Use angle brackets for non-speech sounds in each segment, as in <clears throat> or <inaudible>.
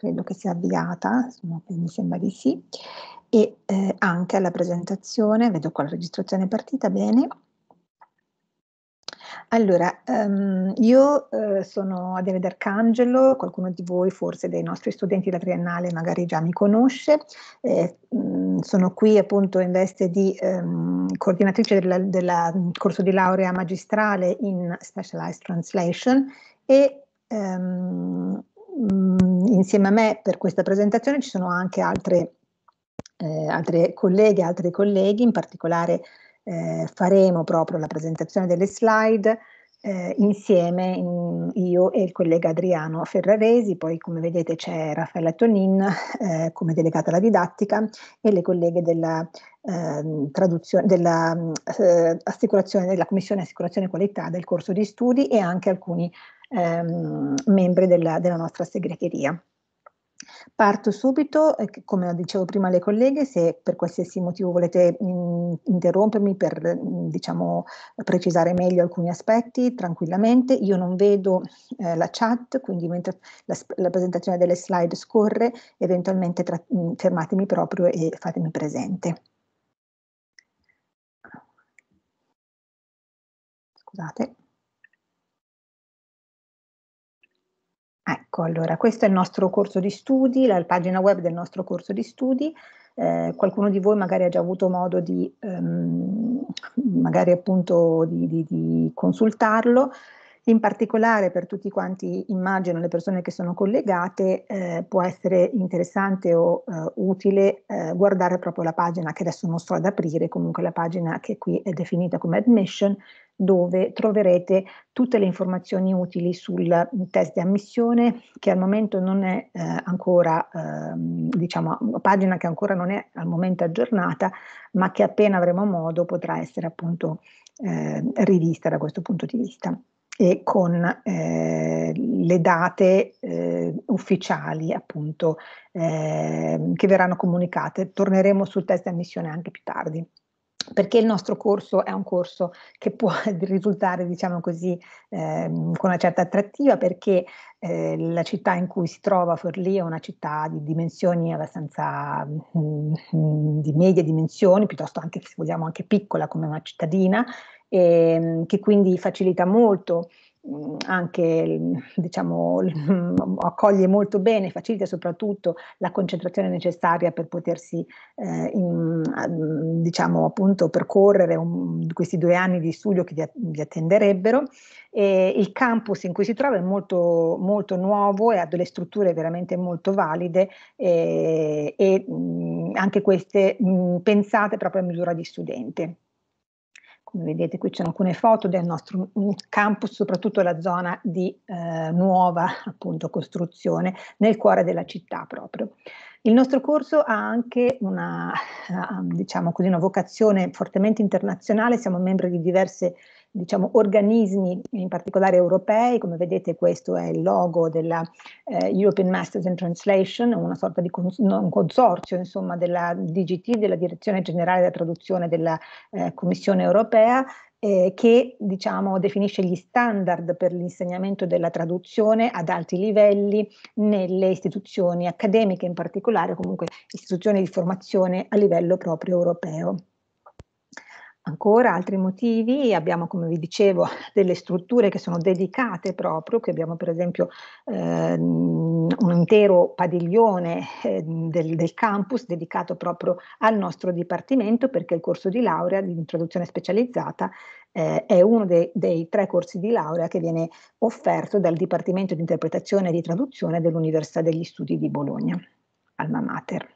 credo che sia avviata, mi sembra di sì, e eh, anche alla presentazione, vedo qua la registrazione partita bene. Allora, um, io eh, sono Adele D'Arcangelo, qualcuno di voi forse dei nostri studenti della triennale magari già mi conosce, eh, mh, mm, sono qui appunto in veste di um, coordinatrice del della, mm, corso di laurea magistrale in Specialized Translation e um, mh, insieme a me per questa presentazione ci sono anche altre, eh, altre colleghe, altri colleghi, in particolare eh, faremo proprio la presentazione delle slide eh, insieme in, io e il collega Adriano Ferraresi, poi come vedete c'è Raffaella Tonin eh, come delegata alla didattica e le colleghe della, ehm, eh, della, della Commissione Assicurazione e Qualità del corso di studi e anche alcuni ehm, membri della, della nostra segreteria. Parto subito, eh, come dicevo prima alle colleghe, se per qualsiasi motivo volete mh, mm, interrompermi per mh, mm, diciamo, precisare meglio alcuni aspetti, tranquillamente. Io non vedo eh, la chat, quindi mentre la, la, presentazione delle slide scorre, eventualmente tra, mh, mm, fermatemi proprio e fatemi presente. Scusate. Ecco, allora, questo è il nostro corso di studi, la pagina web del nostro corso di studi. Eh, qualcuno di voi magari ha già avuto modo di, ehm, magari appunto di, di, di consultarlo. In particolare per tutti quanti, immagino, le persone che sono collegate, eh, può essere interessante o eh, utile eh, guardare proprio la pagina che adesso non sto ad aprire, comunque la pagina che qui è definita come admission, dove troverete tutte le informazioni utili sul test di ammissione che al momento non è eh, ancora, eh, diciamo, pagina che ancora non è al momento aggiornata, ma che appena avremo modo potrà essere appunto eh, rivista da questo punto di vista e con eh, le date eh, ufficiali appunto eh, che verranno comunicate. Torneremo sul test di ammissione anche più tardi. Perché il nostro corso è un corso che può <laughs> risultare, diciamo così, ehm, con una certa attrattiva, perché eh, la città in cui si trova Forlì è una città di dimensioni abbastanza mh, mm, mh, mm, di medie dimensioni, piuttosto anche se vogliamo anche piccola come una cittadina, ehm, che quindi facilita molto mm, anche diciamo mm, accoglie molto bene, facilita soprattutto la concentrazione necessaria per potersi eh, in, diciamo appunto percorrere un, questi due anni di studio che vi, vi attenderebbero. E il campus in cui si trova è molto, molto nuovo e ha delle strutture veramente molto valide e, e mh, mm, anche queste mh, pensate proprio a misura di studente. Come vedete qui c'è alcune foto del nostro campus, soprattutto la zona di eh, nuova appunto, costruzione nel cuore della città proprio. Il nostro corso ha anche una, <laughs> diciamo così, una vocazione fortemente internazionale, siamo membri di diverse diciamo, organismi, in particolare europei, come vedete questo è il logo della eh, European Masters in Translation, una sorta di cons- consorzio insomma, della DGT, della Direzione Generale della Traduzione della eh, Commissione Europea, eh, che diciamo, definisce gli standard per l'insegnamento della traduzione ad alti livelli nelle istituzioni accademiche, in particolare comunque istituzioni di formazione a livello proprio europeo. Ancora altri motivi, abbiamo come vi dicevo <laughs> delle strutture che sono dedicate proprio, che abbiamo per esempio eh, un intero padiglione eh, del, del, campus dedicato proprio al nostro dipartimento perché il corso di laurea di introduzione specializzata eh, è uno dei, dei tre corsi di laurea che viene offerto dal Dipartimento di Interpretazione e di Traduzione dell'Università degli Studi di Bologna, Alma Mater.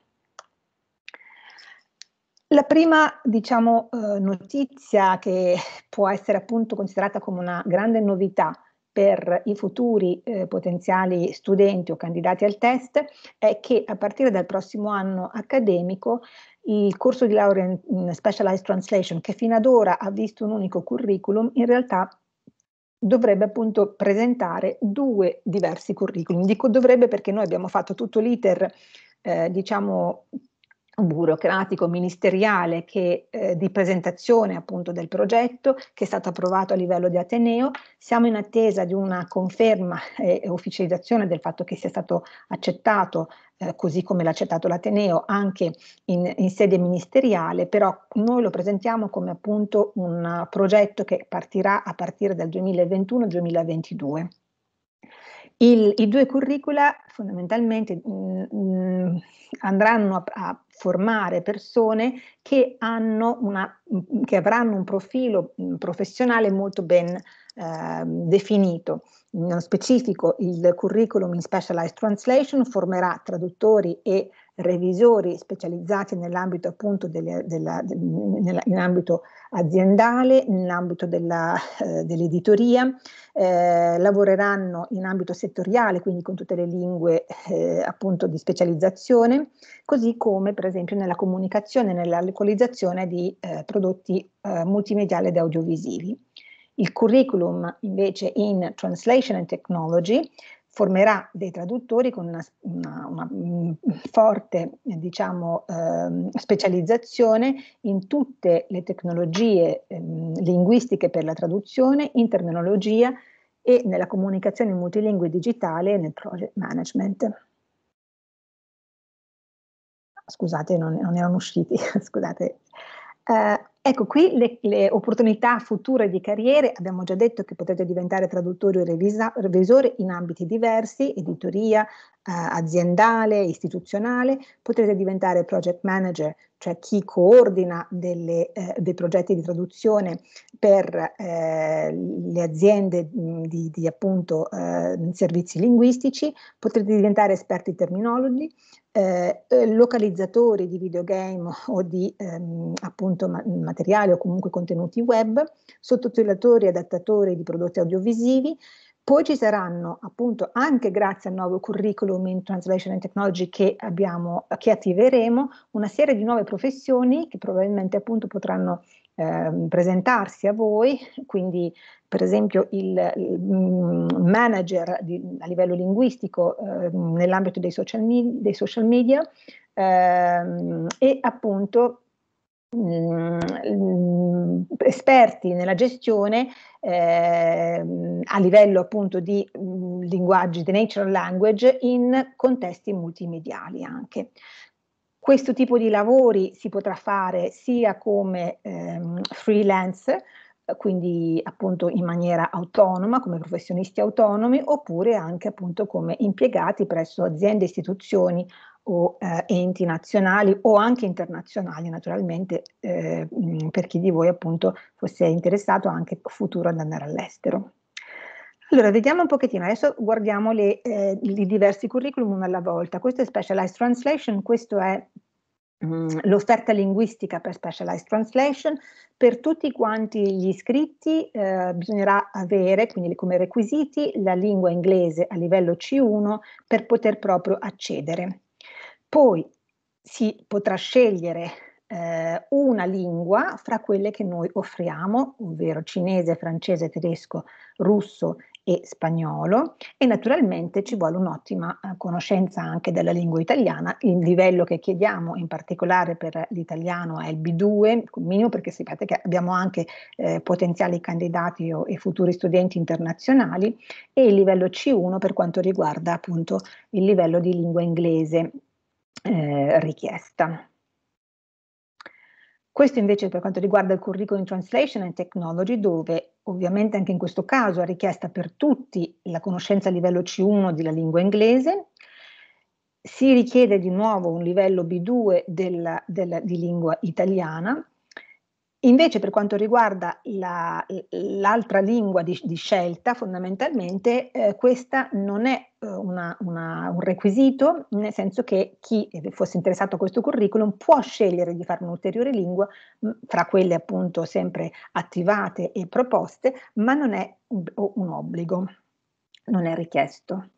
La prima, diciamo, eh, notizia che <laughs> può essere appunto considerata come una grande novità per i futuri eh, potenziali studenti o candidati al test è che a partire dal prossimo anno accademico il corso di laurea in, Specialized Translation, che fino ad ora ha visto un unico curriculum, in realtà dovrebbe appunto presentare due diversi curriculum. Dico dovrebbe perché noi abbiamo fatto tutto l'iter eh, diciamo burocratico ministeriale che, eh, di presentazione appunto del progetto che è stato approvato a livello di Ateneo. Siamo in attesa di una conferma e, eh, e ufficializzazione del fatto che sia stato accettato eh, così come l'ha accettato l'Ateneo, anche in, in, sede ministeriale, però noi lo presentiamo come appunto un progetto che partirà a partire dal 2021-2022. I due curricula fondamentalmente mh, mm, mh, mm, andranno a, a, formare persone che, una, mm, mm, che avranno un profilo mm, professionale molto ben eh, definito. Nello specifico, il curriculum in Specialized Translation formerà traduttori e revisori specializzati nell'ambito appunto delle, della, del, nella, in ambito aziendale, nell'ambito della, eh, dell'editoria, eh, lavoreranno in ambito settoriale, quindi con tutte le lingue eh, appunto di specializzazione, così come per esempio nella comunicazione, nell'alcolizzazione di eh, prodotti eh, multimediali ed audiovisivi. Il curriculum invece in Translation and Technology formerà dei traduttori con una, una, una mm, forte diciamo, eh, specializzazione in tutte le tecnologie eh, linguistiche per la traduzione, in terminologia e nella comunicazione multilingue digitale e nel project management. Scusate, non, non erano usciti, <laughs> scusate. Eh, Ecco qui le, le, opportunità future di carriere, abbiamo già detto che potete diventare traduttori o revisa, revisori in ambiti diversi, editoria, eh, aziendale, istituzionale, potete diventare project manager, cioè chi coordina delle, eh, dei progetti di traduzione per eh, le aziende di, di appunto, eh, servizi linguistici, potete diventare esperti terminologi, eh, eh, localizzatori di videogame o di ehm, appunto ma- materiale o comunque contenuti web, sottotitolatori e adattatori di prodotti audiovisivi. Poi ci saranno appunto anche grazie al nuovo curriculum in Translation and Technology che, abbiamo, che attiveremo una serie di nuove professioni che probabilmente appunto potranno Ehm, presentarsi a voi, quindi per esempio il, il manager di, a livello linguistico eh, nell'ambito dei social, media, dei social media eh, e appunto mh, mm, esperti nella gestione ehm, a livello appunto di mh, mm, linguaggi, di natural language in contesti multimediali anche. Questo tipo di lavori si potrà fare sia come ehm, freelance, quindi appunto in maniera autonoma, come professionisti autonomi, oppure anche appunto come impiegati presso aziende, istituzioni o eh, enti nazionali o anche internazionali, naturalmente eh, per chi di voi appunto fosse interessato anche futuro ad andare all'estero. Allora, vediamo un pochettino, adesso guardiamo le, eh, i diversi curriculum uno alla volta. Questo è Specialized Translation, questo è mm, l'offerta linguistica per Specialized Translation. Per tutti quanti gli iscritti eh, bisognerà avere quindi come requisiti la lingua inglese a livello C1 per poter proprio accedere. Poi si potrà scegliere eh, una lingua fra quelle che noi offriamo, ovvero cinese, francese, tedesco, russo e spagnolo e naturalmente ci vuole un'ottima eh, conoscenza anche della lingua italiana. Il livello che chiediamo in particolare per l'italiano è il B2, minimo perché sapete che abbiamo anche eh, potenziali candidati o, e futuri studenti internazionali e il livello C1 per quanto riguarda appunto il livello di lingua inglese eh, richiesta. Questo invece per quanto riguarda il curriculum in Translation and Technology, dove ovviamente anche in questo caso è richiesta per tutti la conoscenza a livello C1 della lingua inglese, si richiede di nuovo un livello B2 della, della, di lingua italiana Invece per quanto riguarda la, l'altra lingua di, di scelta, fondamentalmente eh, questa non è eh, una, una, un requisito, nel senso che chi fosse interessato a questo curriculum può scegliere di fare un'ulteriore lingua, mh, fra quelle appunto sempre attivate e proposte, ma non è un, un obbligo, non è richiesto.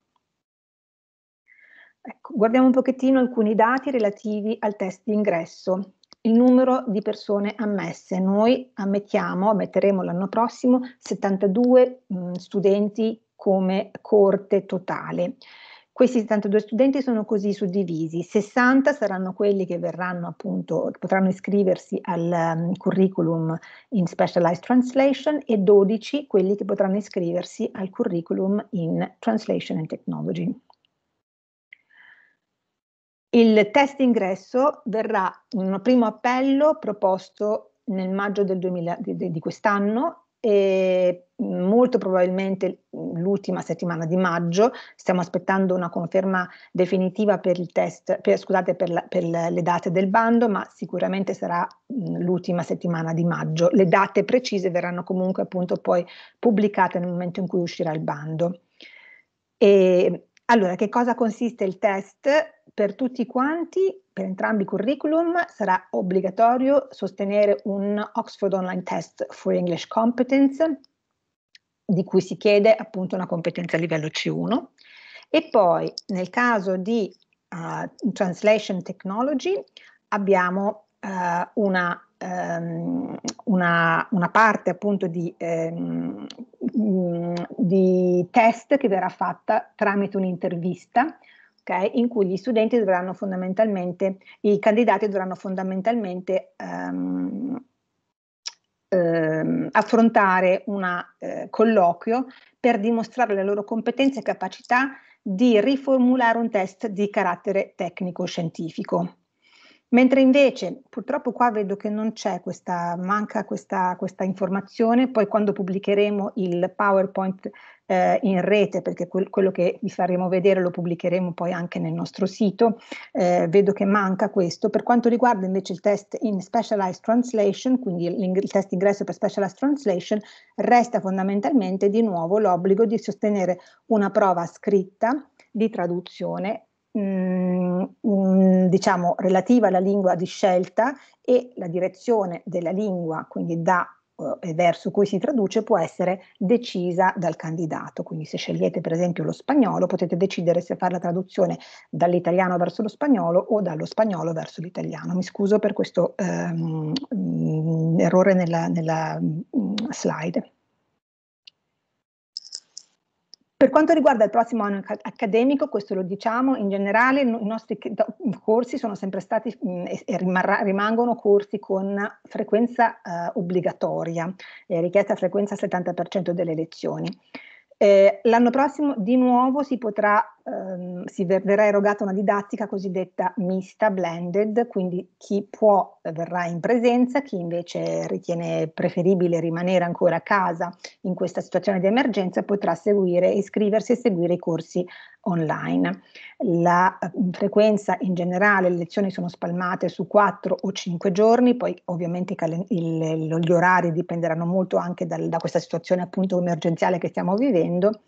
Ecco, guardiamo un pochettino alcuni dati relativi al test di ingresso il numero di persone ammesse. Noi ammettiamo, ammetteremo l'anno prossimo 72 mh, studenti come corte totale. Questi 72 studenti sono così suddivisi, 60 saranno quelli che verranno appunto, potranno iscriversi al um, curriculum in Specialized Translation e 12 quelli che potranno iscriversi al curriculum in Translation and Technology. Il test ingresso verrà in un primo appello proposto nel maggio del 2000, di, di quest'anno e molto probabilmente l'ultima settimana di maggio, stiamo aspettando una conferma definitiva per, il test, per, scusate, per, la, per le date del bando, ma sicuramente sarà mm, l'ultima settimana di maggio. Le date precise verranno comunque appunto poi pubblicate nel momento in cui uscirà il bando. E, allora, che cosa consiste il test? per tutti quanti, per entrambi i curriculum, sarà obbligatorio sostenere un Oxford Online Test for English Competence, di cui si chiede appunto una competenza a livello C1. E poi nel caso di uh, Translation Technology abbiamo uh, una ehm, una, una, parte appunto di, ehm, mm, di, test che verrà fatta tramite un'intervista okay, in cui gli studenti dovranno fondamentalmente, i candidati dovranno fondamentalmente um, um, affrontare un uh, eh, colloquio per dimostrare le loro competenze e capacità di riformulare un test di carattere tecnico-scientifico. Mentre invece purtroppo qua vedo che non c'è questa, manca questa, questa informazione, poi quando pubblicheremo il PowerPoint eh, in rete, perché quel, quello che vi faremo vedere lo pubblicheremo poi anche nel nostro sito, eh, vedo che manca questo. Per quanto riguarda invece il test in Specialized Translation, quindi il test ingresso per Specialized Translation, resta fondamentalmente di nuovo l'obbligo di sostenere una prova scritta di traduzione mh, mm, diciamo, relativa alla lingua di scelta e la direzione della lingua, quindi da eh, e verso cui si traduce può essere decisa dal candidato. Quindi se scegliete per esempio lo spagnolo potete decidere se fare la traduzione dall'italiano verso lo spagnolo o dallo spagnolo verso l'italiano. Mi scuso per questo ehm, mm, errore nella, nella mm, slide. Per quanto riguarda il prossimo anno accademico, questo lo diciamo, in generale i nostri corsi sono sempre stati e rimangono corsi con frequenza eh, obbligatoria, è eh, richiesta frequenza al 70% delle lezioni. Eh, l'anno prossimo di nuovo si potrà ehm, si verrà erogata una didattica cosiddetta mista, blended, quindi chi può eh, verrà in presenza, chi invece ritiene preferibile rimanere ancora a casa in questa situazione di emergenza potrà seguire, iscriversi e seguire i corsi online. La ehm, frequenza in generale, le lezioni sono spalmate su 4 o 5 giorni, poi ovviamente il, il, gli orari dipenderanno molto anche dal, da questa situazione appunto emergenziale che stiamo vivendo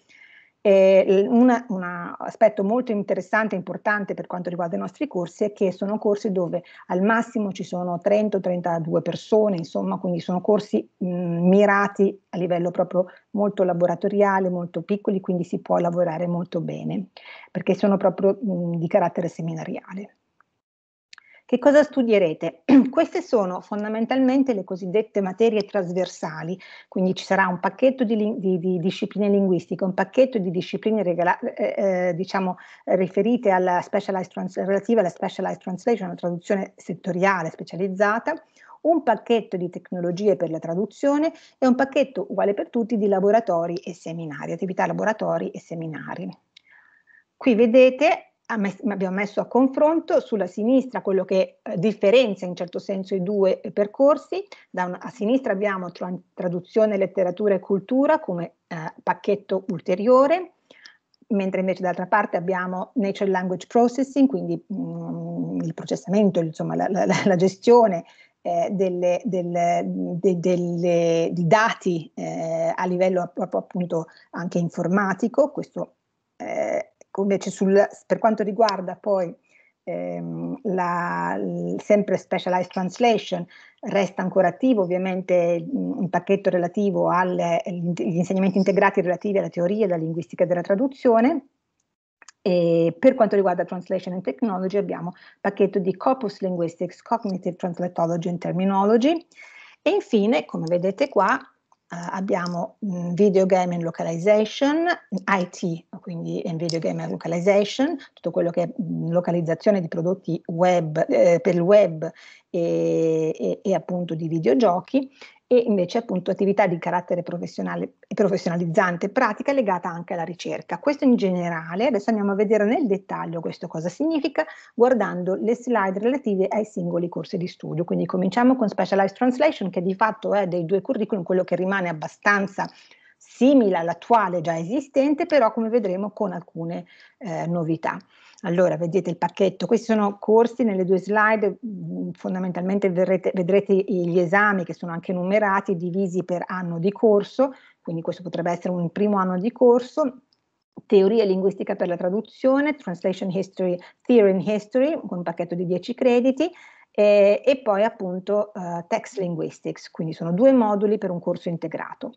eh, una, un aspetto molto interessante e importante per quanto riguarda i nostri corsi è che sono corsi dove al massimo ci sono 30-32 persone, insomma, quindi sono corsi mh, mhmm, mirati a livello proprio molto laboratoriale, molto piccoli, quindi si può lavorare molto bene, perché sono proprio mh, mhmm, di carattere seminariale. Che cosa studierete? <clears throat> Queste sono fondamentalmente le cosiddette materie trasversali, quindi ci sarà un pacchetto di, di, di discipline linguistiche, un pacchetto di discipline regala, eh, eh diciamo, riferite alla relative alla specialized translation, una traduzione settoriale specializzata, un pacchetto di tecnologie per la traduzione e un pacchetto uguale per tutti di laboratori e seminari, attività laboratori e seminari. Qui vedete mess- abbiamo messo a confronto sulla sinistra quello che eh, differenzia in certo senso i due eh, percorsi. Una, a sinistra abbiamo tra- traduzione, letteratura e cultura come eh, pacchetto ulteriore, mentre invece dall'altra parte abbiamo Nature Language Processing, quindi mh, mm, il processamento, insomma, la, la, la gestione eh, delle, delle, de, delle, di dati eh, a livello app- appunto anche informatico, questo eh, Ecco, invece sul, per quanto riguarda poi ehm, la, sempre Specialized Translation, resta ancora attivo ovviamente un pacchetto relativo agli insegnamenti integrati relativi alla teoria e alla linguistica della traduzione. E per quanto riguarda Translation and Technology abbiamo pacchetto di Corpus Linguistics, Cognitive Translatology and Terminology. E infine, come vedete qua, Uh, abbiamo mh, Video Game and Localization, IT, quindi Video Game and Localization, tutto quello che è mh, mm, localizzazione di prodotti web, eh, per il web e, e, e appunto di videogiochi, e invece appunto attività di carattere professionale e professionalizzante, pratica legata anche alla ricerca. Questo in generale, adesso andiamo a vedere nel dettaglio questo cosa significa guardando le slide relative ai singoli corsi di studio. Quindi cominciamo con Specialized Translation che di fatto è dei due curriculum quello che rimane abbastanza simile all'attuale già esistente, però come vedremo con alcune eh, novità. Allora, vedete il pacchetto, questi sono corsi nelle due slide, mm, fondamentalmente verrete, vedrete gli esami che sono anche numerati, divisi per anno di corso, quindi questo potrebbe essere un primo anno di corso, teoria linguistica per la traduzione, translation history, theory and history, con un pacchetto di 10 crediti, e, e poi appunto uh, text linguistics, quindi sono due moduli per un corso integrato.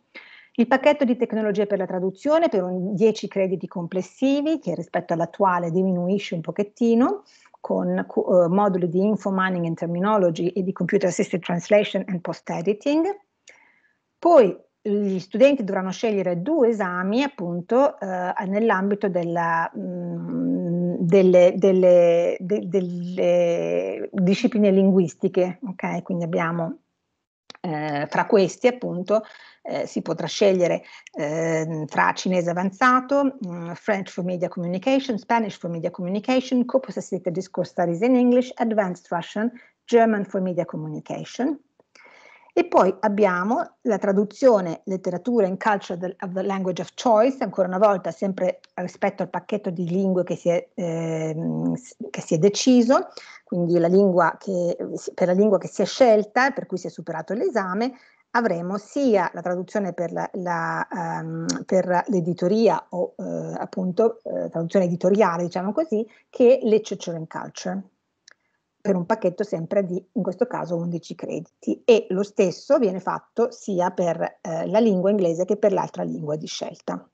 Il pacchetto di tecnologie per la traduzione per 10 crediti complessivi, che rispetto all'attuale diminuisce un pochettino, con uh, moduli di info mining and terminology e di computer assisted translation and post editing. Poi gli studenti dovranno scegliere due esami appunto uh, nell'ambito della, mh, mm, delle, delle, de, delle, discipline linguistiche, ok? Quindi abbiamo eh, fra questi appunto eh, si potrà scegliere eh, tra cinese avanzato, mh, mm, French for Media Communication, Spanish for Media Communication, co Assisted discourse studies in English, Advanced Russian, German for Media Communication. E poi abbiamo la traduzione Letteratura in Culture of the Language of Choice, ancora una volta sempre rispetto al pacchetto di lingue che si è, eh, che si è deciso, quindi la che, per la lingua che si è scelta, per cui si è superato l'esame, avremo sia la traduzione per, la, la, um, per l'editoria o eh, appunto eh, traduzione editoriale, diciamo così, che le literature in culture per un pacchetto sempre di, in questo caso, 11 crediti e lo stesso viene fatto sia per eh, la lingua inglese che per l'altra lingua di scelta.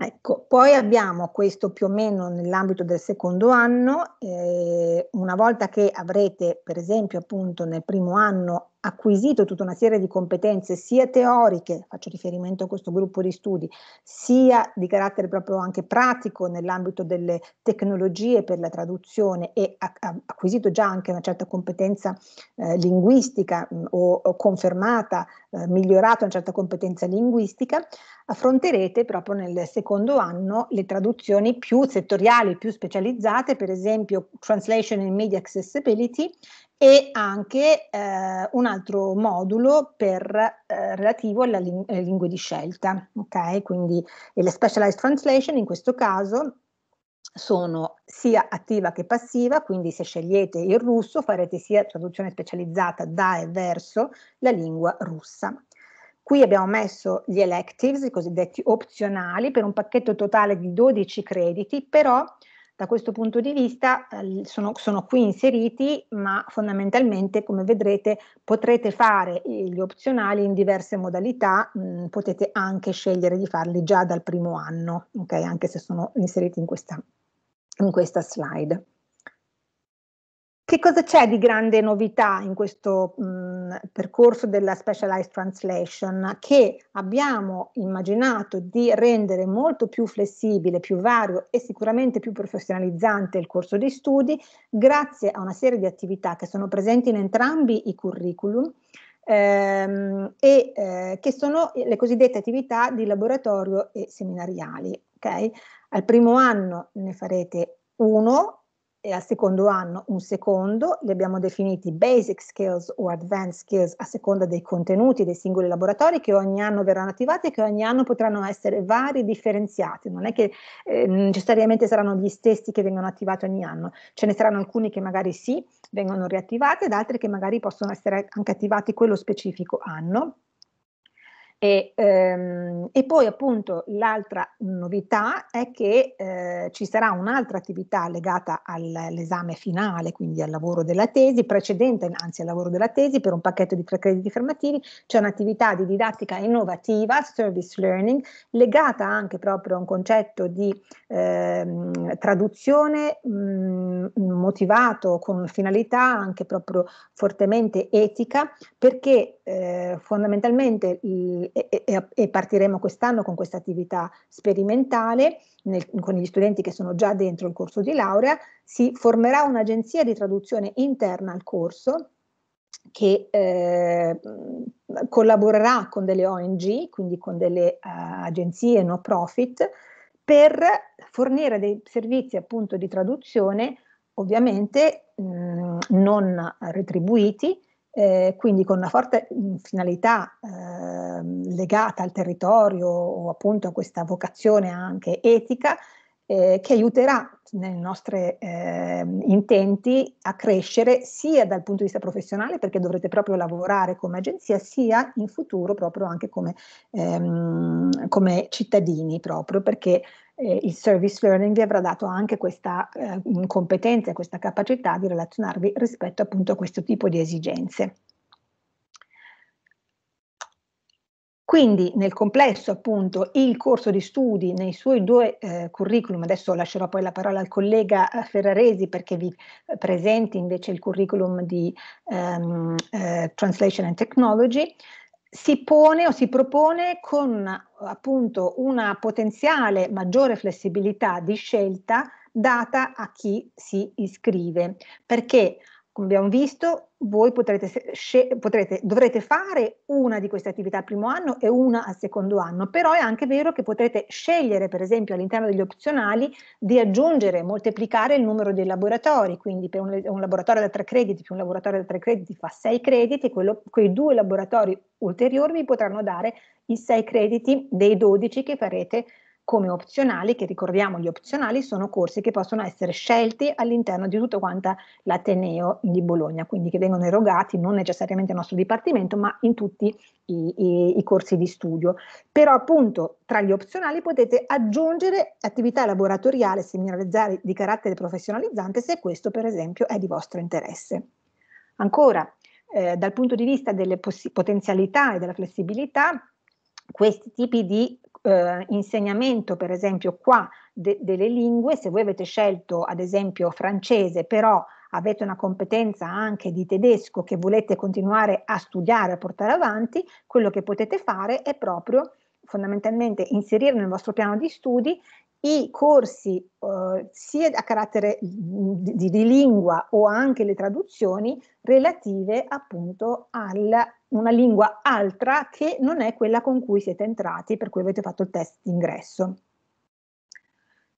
Ecco, poi abbiamo questo più o meno nell'ambito del secondo anno, eh, una volta che avrete per esempio appunto nel primo anno acquisito tutta una serie di competenze sia teoriche, faccio riferimento a questo gruppo di studi, sia di carattere proprio anche pratico nell'ambito delle tecnologie per la traduzione e ha, ha acquisito già anche una certa competenza eh, linguistica mh, mm, o, o, confermata, eh, migliorata una certa competenza linguistica, affronterete proprio nel secondo anno le traduzioni più settoriali, più specializzate, per esempio Translation and Media Accessibility e anche eh, un altro modulo per, eh, relativo alle, ling- alle, eh, lingue di scelta, ok? Quindi le specialized translation in questo caso sono sia attiva che passiva, quindi se scegliete il russo farete sia traduzione specializzata da e verso la lingua russa. Qui abbiamo messo gli electives, i cosiddetti opzionali, per un pacchetto totale di 12 crediti, però da questo punto di vista eh, sono, sono, qui inseriti, ma fondamentalmente, come vedrete, potrete fare gli opzionali in diverse modalità, mh, mm, potete anche scegliere di farli già dal primo anno, okay? anche se sono inseriti in questa, in questa slide. Che cosa c'è di grande novità in questo mh, percorso della specialized translation? Che abbiamo immaginato di rendere molto più flessibile, più vario e sicuramente più professionalizzante il corso di studi grazie a una serie di attività che sono presenti in entrambi i curriculum ehm, e eh, che sono le cosiddette attività di laboratorio e seminariali. Okay? Al primo anno ne farete uno e al secondo anno un secondo, li abbiamo definiti basic skills o advanced skills a seconda dei contenuti dei singoli laboratori che ogni anno verranno attivati e che ogni anno potranno essere vari, differenziati, non è che eh, necessariamente saranno gli stessi che vengono attivati ogni anno, ce ne saranno alcuni che magari sì, vengono riattivati ed altri che magari possono essere anche attivati quello specifico anno e, ehm, e poi appunto l'altra novità è che eh, ci sarà un'altra attività legata all'esame finale, quindi al lavoro della tesi, precedente anzi al lavoro della tesi per un pacchetto di tre crediti formativi, c'è un'attività di didattica innovativa, service learning, legata anche proprio a un concetto di ehm, traduzione mh, mm, motivato con finalità anche proprio fortemente etica, perché eh, fondamentalmente il, e, e, partiremo quest'anno con questa attività sperimentale nel, con gli studenti che sono già dentro il corso di laurea, si formerà un'agenzia di traduzione interna al corso che eh, collaborerà con delle ONG, quindi con delle eh, agenzie no profit, per fornire dei servizi appunto di traduzione, ovviamente mh, mm, non retribuiti, eh, quindi con una forte mm, finalità eh, legata al territorio o appunto a questa vocazione anche etica eh, che aiuterà nei nostri ehm, intenti a crescere sia dal punto di vista professionale perché dovrete proprio lavorare come agenzia sia in futuro proprio anche come, ehm, come cittadini proprio perché eh, il service learning vi avrà dato anche questa eh, competenza questa capacità di relazionarvi rispetto appunto a questo tipo di esigenze. Quindi nel complesso appunto il corso di studi nei suoi due eh, curriculum, adesso lascerò poi la parola al collega eh, Ferraresi perché vi eh, presenti invece il curriculum di um, eh, Translation and Technology, si pone o si propone con appunto una potenziale maggiore flessibilità di scelta data a chi si iscrive, perché come abbiamo visto, voi potrete, potrete, dovrete fare una di queste attività al primo anno e una al secondo anno, però è anche vero che potrete scegliere, per esempio, all'interno degli opzionali di aggiungere, moltiplicare il numero dei laboratori, quindi per un, un laboratorio da tre crediti più un laboratorio da tre crediti fa sei crediti, quello, quei due laboratori ulteriori vi potranno dare i sei crediti dei dodici che farete come opzionali, che ricordiamo gli opzionali sono corsi che possono essere scelti all'interno di tutto quanto l'Ateneo di Bologna, quindi che vengono erogati non necessariamente nel nostro dipartimento, ma in tutti i, i, i corsi di studio. Però appunto tra gli opzionali potete aggiungere attività laboratoriale, seminarizzare di carattere professionalizzante se questo per esempio è di vostro interesse. Ancora, eh, dal punto di vista delle potenzialità e della flessibilità, questi tipi di eh, insegnamento, per esempio, qua de- delle lingue, se voi avete scelto ad esempio francese, però avete una competenza anche di tedesco che volete continuare a studiare, a portare avanti, quello che potete fare è proprio fondamentalmente inserire nel vostro piano di studi i corsi eh, sia a carattere mm, di, di, lingua o anche le traduzioni relative appunto a una lingua altra che non è quella con cui siete entrati, per cui avete fatto il test d'ingresso.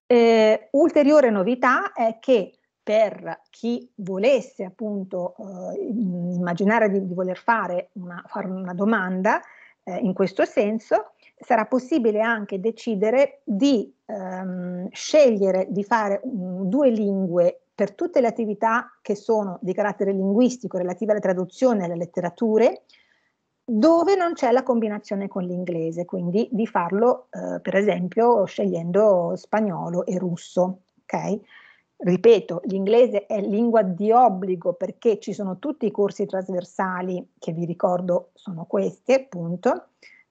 Eh, ulteriore novità è che per chi volesse appunto eh, immaginare di, di, voler fare una, fare una domanda eh, in questo senso, sarà possibile anche decidere di ehm, scegliere di fare mh, due lingue per tutte le attività che sono di carattere linguistico relative alla traduzione e alle letterature, dove non c'è la combinazione con l'inglese, quindi di farlo eh, per esempio scegliendo spagnolo e russo. Okay? Ripeto, l'inglese è lingua di obbligo perché ci sono tutti i corsi trasversali che vi ricordo sono questi appunto,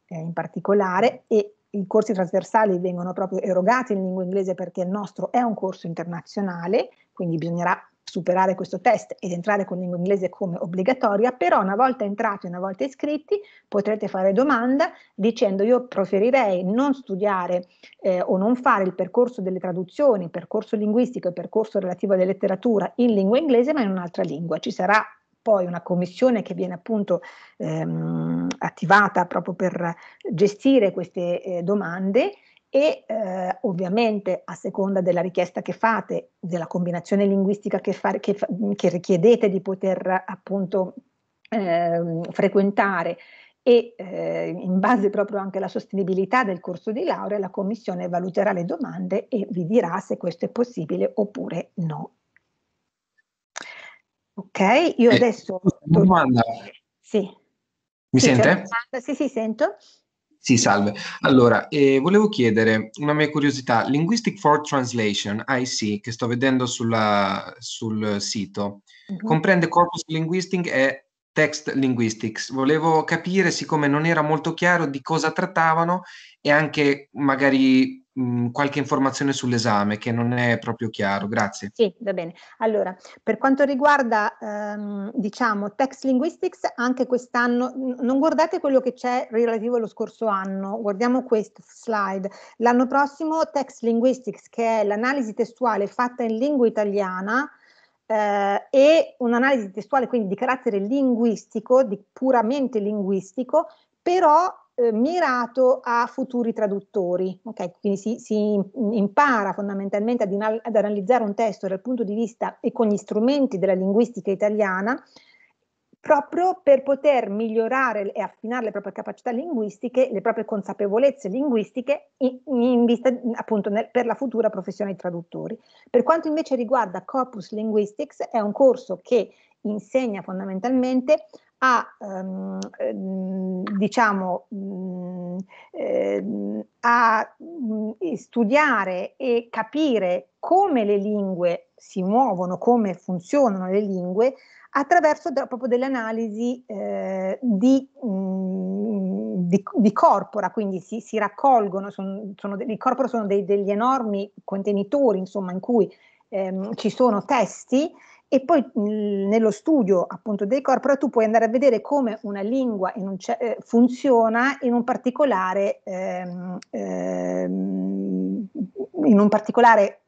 eh, in particolare e i corsi trasversali vengono proprio erogati in lingua inglese perché il nostro è un corso internazionale, quindi bisognerà superare questo test ed entrare con lingua inglese come obbligatoria, però una volta entrati, una volta iscritti, potrete fare domanda dicendo io preferirei non studiare eh, o non fare il percorso delle traduzioni, percorso linguistico, e percorso relativo alla letteratura in lingua inglese, ma in un'altra lingua. Ci sarà poi una commissione che viene appunto ehm, attivata proprio per gestire queste eh, domande e eh, ovviamente a seconda della richiesta che fate, della combinazione linguistica che, fa, che, che richiedete di poter appunto eh, frequentare e eh, in base proprio anche alla sostenibilità del corso di laurea la commissione valuterà le domande e vi dirà se questo è possibile oppure no. Ok, io eh, adesso... Eh, domanda. Sì. Mi sì, sente? Sì, sì, sento. Sì, salve. Allora, eh, volevo chiedere una mia curiosità. Linguistic for Translation, IC, che sto vedendo sulla, sul sito, mm-hmm. comprende corpus linguistic e text linguistics. Volevo capire, siccome non era molto chiaro, di cosa trattavano e anche magari mh, mm, qualche informazione sull'esame che non è proprio chiaro. Grazie. Sì, va bene. Allora, per quanto riguarda, ehm, diciamo, Text Linguistics, anche quest'anno, non guardate quello che c'è relativo allo scorso anno, guardiamo questo slide. L'anno prossimo Text Linguistics, che è l'analisi testuale fatta in lingua italiana, eh, e un'analisi testuale quindi di carattere linguistico, di puramente linguistico, però eh, mirato a futuri traduttori. Okay? Quindi si, si impara fondamentalmente ad, inal- ad analizzare un testo dal punto di vista e con gli strumenti della linguistica italiana proprio per poter migliorare e affinare le proprie capacità linguistiche, le proprie consapevolezze linguistiche in, in vista appunto nel, per la futura professione di traduttori. Per quanto invece riguarda Corpus Linguistics, è un corso che insegna fondamentalmente a, ehm, ehm diciamo, mh, mm, eh, a mm, studiare e capire come le lingue si muovono, come funzionano le lingue, attraverso da, proprio dell'analisi eh, di, mm, di, di, corpora, quindi si, si raccolgono, sono, sono, i corpora sono dei, degli enormi contenitori insomma, in cui ehm, ci sono testi e poi mhmm, nello studio appunto dei corpora tu puoi andare a vedere come una lingua in un ce- eh, funziona in un particolare, ehm, ehm, in un particolare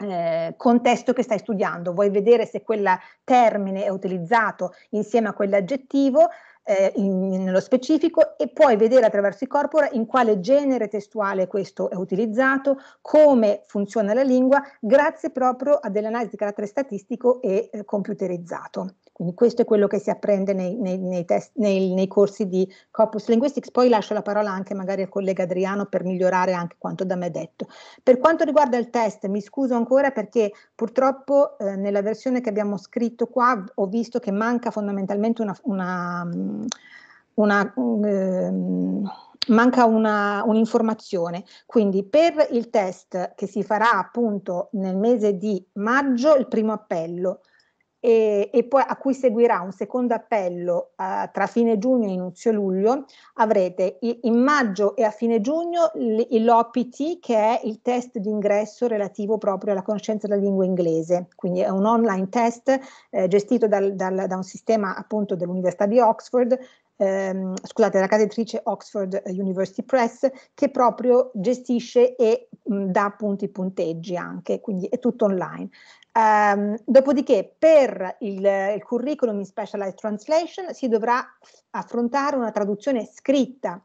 eh, contesto che stai studiando. Vuoi vedere se quel termine è utilizzato insieme a quell'aggettivo, eh, in, nello specifico e puoi vedere attraverso i corpora in quale genere testuale questo è utilizzato, come funziona la lingua, grazie proprio a delle analisi di carattere statistico e eh, computerizzato. Quindi questo è quello che si apprende nei, nei, nei, test, nei, corsi di Corpus Linguistics, poi lascio la parola anche magari al collega Adriano per migliorare anche quanto da me detto. Per quanto riguarda il test, mi scuso ancora perché purtroppo eh, nella versione che abbiamo scritto qua ho visto che manca fondamentalmente una... una, una um, manca un'informazione. Quindi per il test che si farà appunto nel mese di maggio, il primo appello, e, e, poi a cui seguirà un secondo appello uh, tra fine giugno e inizio luglio, avrete in maggio e a fine giugno l'OPT che è il test d'ingresso relativo proprio alla conoscenza della lingua inglese, quindi è un online test eh, gestito dal, dal, da un sistema appunto dell'Università di Oxford Ehm, scusate, la casa editrice Oxford University Press, che proprio gestisce e mh, mm, dà appunto i punteggi anche, quindi è tutto online. Um, dopodiché, per il, il, curriculum in specialized translation si dovrà affrontare una traduzione scritta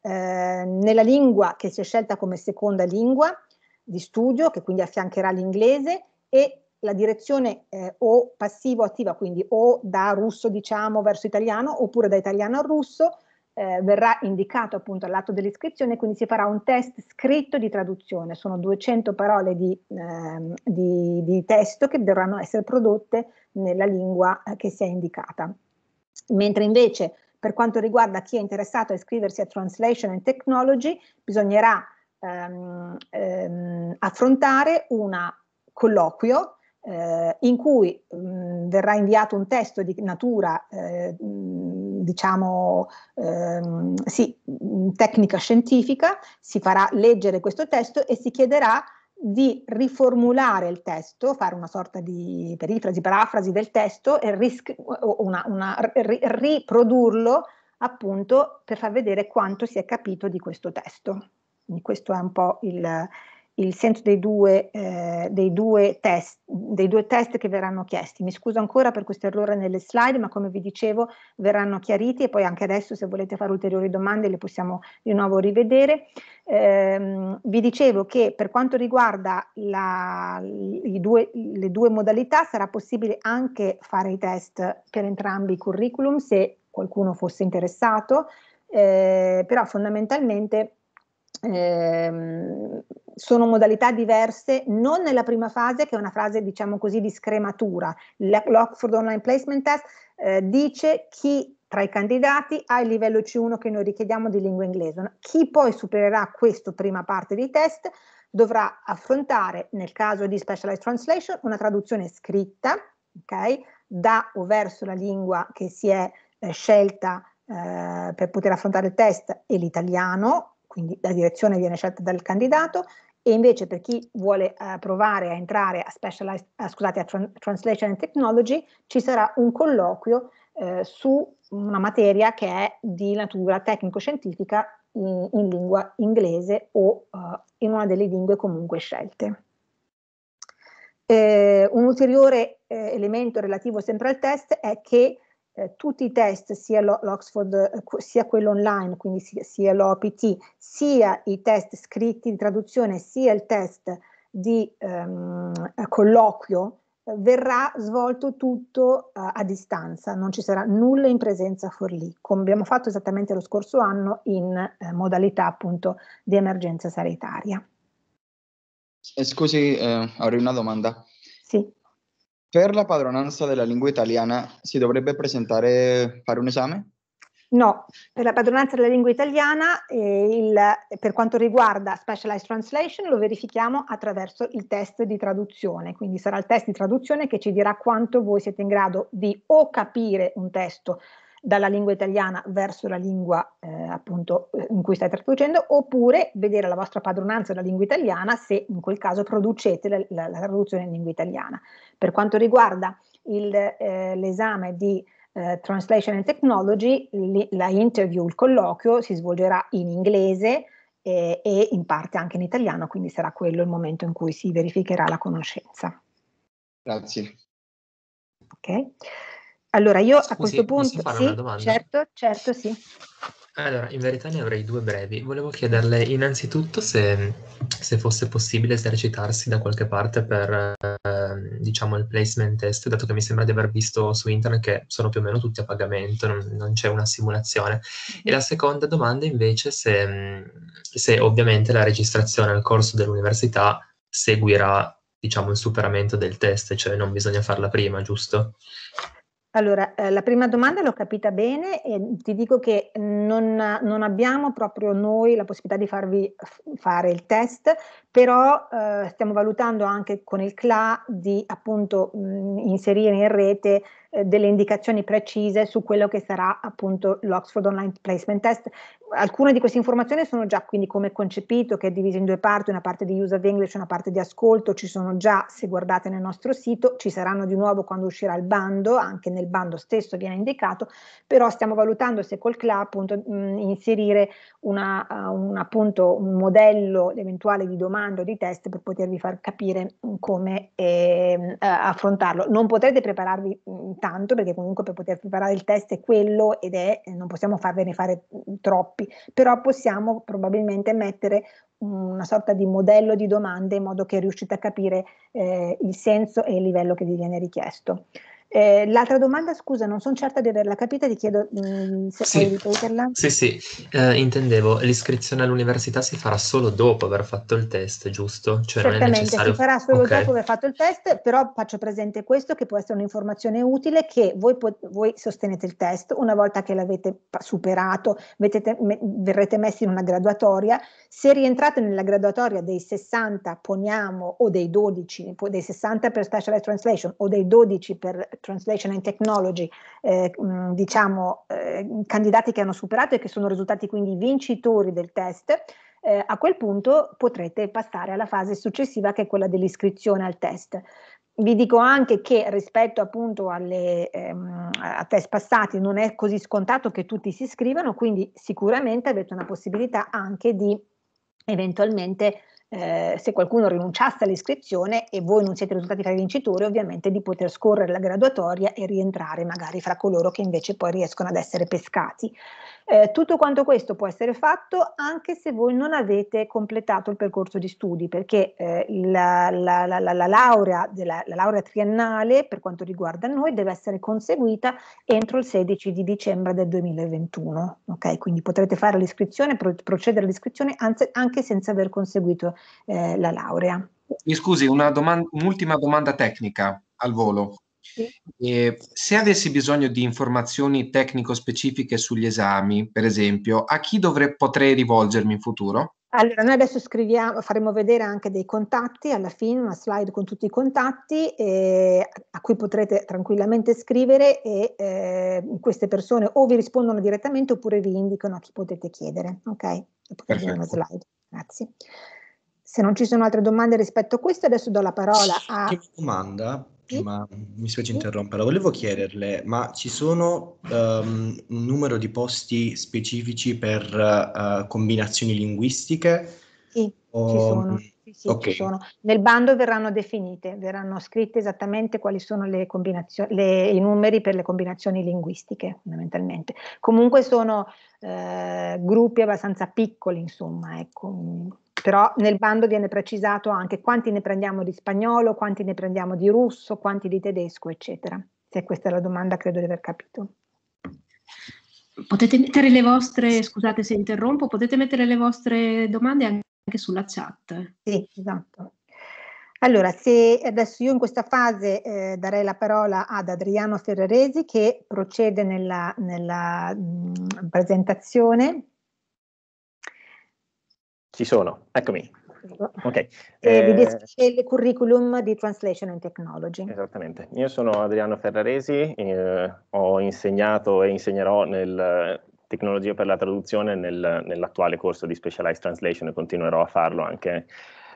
eh, nella lingua che si è scelta come seconda lingua di studio, che quindi affiancherà l'inglese, e la direzione eh, o passivo-attiva, quindi o da russo diciamo verso italiano, oppure da italiano al russo, eh, verrà indicato appunto all'atto dell'iscrizione, quindi si farà un test scritto di traduzione, sono 200 parole di, eh, di, di testo che dovranno essere prodotte nella lingua eh, che si è indicata. Mentre invece per quanto riguarda chi è interessato a iscriversi a Translation and Technology, bisognerà ehm, ehm, affrontare un colloquio eh, in cui mh, mm, verrà inviato un testo di natura mh, eh, mm, diciamo, ehm, sì, tecnica scientifica, si farà leggere questo testo e si chiederà di riformulare il testo, fare una sorta di perifrasi, parafrasi del testo e risc- una, una, ri- riprodurlo appunto per far vedere quanto si è capito di questo testo. Quindi questo è un po' il, il senso dei due, eh, dei, due test, dei due, test, che verranno chiesti. Mi scuso ancora per questo errore nelle slide, ma come vi dicevo verranno chiariti e poi anche adesso se volete fare ulteriori domande le possiamo di nuovo rivedere. Eh, vi dicevo che per quanto riguarda la, due, le due modalità sarà possibile anche fare i test per entrambi i curriculum se qualcuno fosse interessato, eh, però fondamentalmente... Ehm, sono modalità diverse, non nella prima fase, che è una fase diciamo così di scrematura. L'Oxford Online Placement Test eh, dice chi tra i candidati ha il livello C1 che noi richiediamo di lingua inglese. Chi poi supererà questa prima parte dei test dovrà affrontare, nel caso di Specialized Translation, una traduzione scritta, ok? da o verso la lingua che si è eh, scelta eh, per poter affrontare il test e l'italiano, quindi la direzione viene scelta dal candidato, e invece per chi vuole uh, provare a entrare a, uh, scusate, a tran Translation and Technology ci sarà un colloquio uh, su una materia che è di natura tecnico-scientifica in, in, lingua inglese o in una delle lingue comunque scelte. Eh, un ulteriore eh, elemento relativo sempre al test è che eh, tutti i test, sia l'Oxford, eh, sia quello online, quindi sia, l'OPT, sia i test scritti di traduzione, sia il test di ehm, eh, colloquio, verrà svolto tutto uh, a distanza, non ci sarà nulla in presenza for lì, come abbiamo fatto esattamente lo scorso anno in eh, modalità appunto di emergenza sanitaria. Scusi, eh, avrei una domanda. Sì. Per la padronanza della lingua italiana si dovrebbe presentare, fare un esame? No, per la padronanza della lingua italiana, eh, il, per quanto riguarda Specialized Translation, lo verifichiamo attraverso il test di traduzione, quindi sarà il test di traduzione che ci dirà quanto voi siete in grado di o capire un testo dalla lingua italiana verso la lingua eh, appunto eh, in cui stai traducendo, oppure vedere la vostra padronanza della lingua italiana se in quel caso producete la, la, la traduzione in lingua italiana. Per quanto riguarda il, eh, l'esame di eh, Translation and Technology, li, la interview, il colloquio si svolgerà in inglese eh, e in parte anche in italiano, quindi sarà quello il momento in cui si verificherà la conoscenza. Grazie. Ok. Allora, io Scusi, a questo punto... Posso Fare sì, una domanda? certo, certo, sì. Allora, in verità ne avrei due brevi. Volevo chiederle innanzitutto se, se fosse possibile esercitarsi da qualche parte per, eh, diciamo, il placement test, dato che mi sembra di aver visto su internet che sono più o meno tutti a pagamento, non, non c'è una simulazione. E la mhm. seconda domanda invece se, se ovviamente la registrazione al corso dell'università seguirà, diciamo, il superamento del test, cioè non bisogna farla prima, giusto? Allora, eh, la prima domanda l'ho capita bene e ti dico che non, non abbiamo proprio noi la possibilità di farvi fare il test, però eh, stiamo valutando anche con il CLA di appunto mh, mm, inserire in rete eh, delle indicazioni precise su quello che sarà appunto l'Oxford Online Placement Test. Alcune di queste informazioni sono già quindi come concepito, che è diviso in due parti, una parte di use of English e una parte di ascolto, ci sono già se guardate nel nostro sito, ci saranno di nuovo quando uscirà il bando, anche nel bando stesso viene indicato, però stiamo valutando se col CLA appunto mh, inserire una, uh, un, appunto, un modello eventuale di domanda o di test per potervi far capire come ehm, eh, affrontarlo. Non potrete prepararvi mh, tanto perché comunque per poter preparare il test è quello ed è, eh, non possiamo farvene fare mm, troppi, però possiamo probabilmente mettere una sorta di modello di domande in modo che riuscite a capire eh, il senso e il livello che vi viene richiesto. Eh, l'altra domanda, scusa, non sono certa di averla capita, ti chiedo mh, mm, se sì. puoi ripeterla. Sì, sì, eh, intendevo, l'iscrizione all'università si farà solo dopo aver fatto il test, giusto? Cioè Certamente, necessario... si farà solo okay. dopo aver fatto il test, però faccio presente questo che può essere un'informazione utile che voi, pot- voi sostenete il test, una volta che l'avete superato te- me- verrete messi in una graduatoria, se rientrate nella graduatoria dei 60, poniamo, o dei 12, dei 60 per Specialized Translation o dei 12 per Translation and Technology, eh, mh, diciamo eh, candidati che hanno superato e che sono risultati quindi vincitori del test, eh, a quel punto potrete passare alla fase successiva che è quella dell'iscrizione al test. Vi dico anche che rispetto appunto alle, ehm, a test passati non è così scontato che tutti si iscrivano, quindi sicuramente avete una possibilità anche di eventualmente eh, se qualcuno rinunciasse all'iscrizione e voi non siete risultati tra i vincitori, ovviamente di poter scorrere la graduatoria e rientrare magari fra coloro che invece poi riescono ad essere pescati. Eh, tutto quanto questo può essere fatto anche se voi non avete completato il percorso di studi, perché eh, la, la, la, la, laurea della, la laurea triennale per quanto riguarda noi deve essere conseguita entro il 16 di dicembre del 2021. Okay? Quindi potrete fare l'iscrizione, pro, procedere all'iscrizione anzi, anche senza aver conseguito eh, la laurea. Mi scusi, una domanda, un'ultima domanda tecnica al volo. Sì. se avessi bisogno di informazioni tecnico-specifiche sugli esami, per esempio, a chi dovrei, potrei rivolgermi in futuro? Allora, noi adesso scriviamo, faremo vedere anche dei contatti, alla fine una slide con tutti i contatti eh, a cui potrete tranquillamente scrivere e eh, queste persone o vi rispondono direttamente oppure vi indicano a chi potete chiedere, ok? E una slide, grazie. Se non ci sono altre domande rispetto a questo, adesso do la parola a... Che Domanda, ma mi spiace interromperla, volevo chiederle, ma ci sono um, un numero di posti specifici per uh, combinazioni linguistiche? Sì, o... ci sono. Sì, sì, okay. ci sono. Nel bando verranno definite, verranno scritte esattamente quali sono le combinazioni, le, i numeri per le combinazioni linguistiche, fondamentalmente. Comunque sono eh, gruppi abbastanza piccoli, insomma, ecco però nel bando viene precisato anche quanti ne prendiamo di spagnolo, quanti ne prendiamo di russo, quanti di tedesco, eccetera. Se questa è la domanda, credo di aver capito. Potete mettere le vostre, scusate se interrompo, potete mettere le vostre domande anche sulla chat. Sì, esatto. Allora, se adesso io in questa fase eh, darei la parola ad Adriano Ferreresi che procede nella, nella mh, mm, presentazione ci sono, eccomi. Okay. Eh, eh, il curriculum di Translation and Technology. Esattamente. Io sono Adriano Ferraresi, eh, ho insegnato e insegnerò nel eh, tecnologia per la traduzione nel, nell'attuale corso di Specialized Translation e continuerò a farlo anche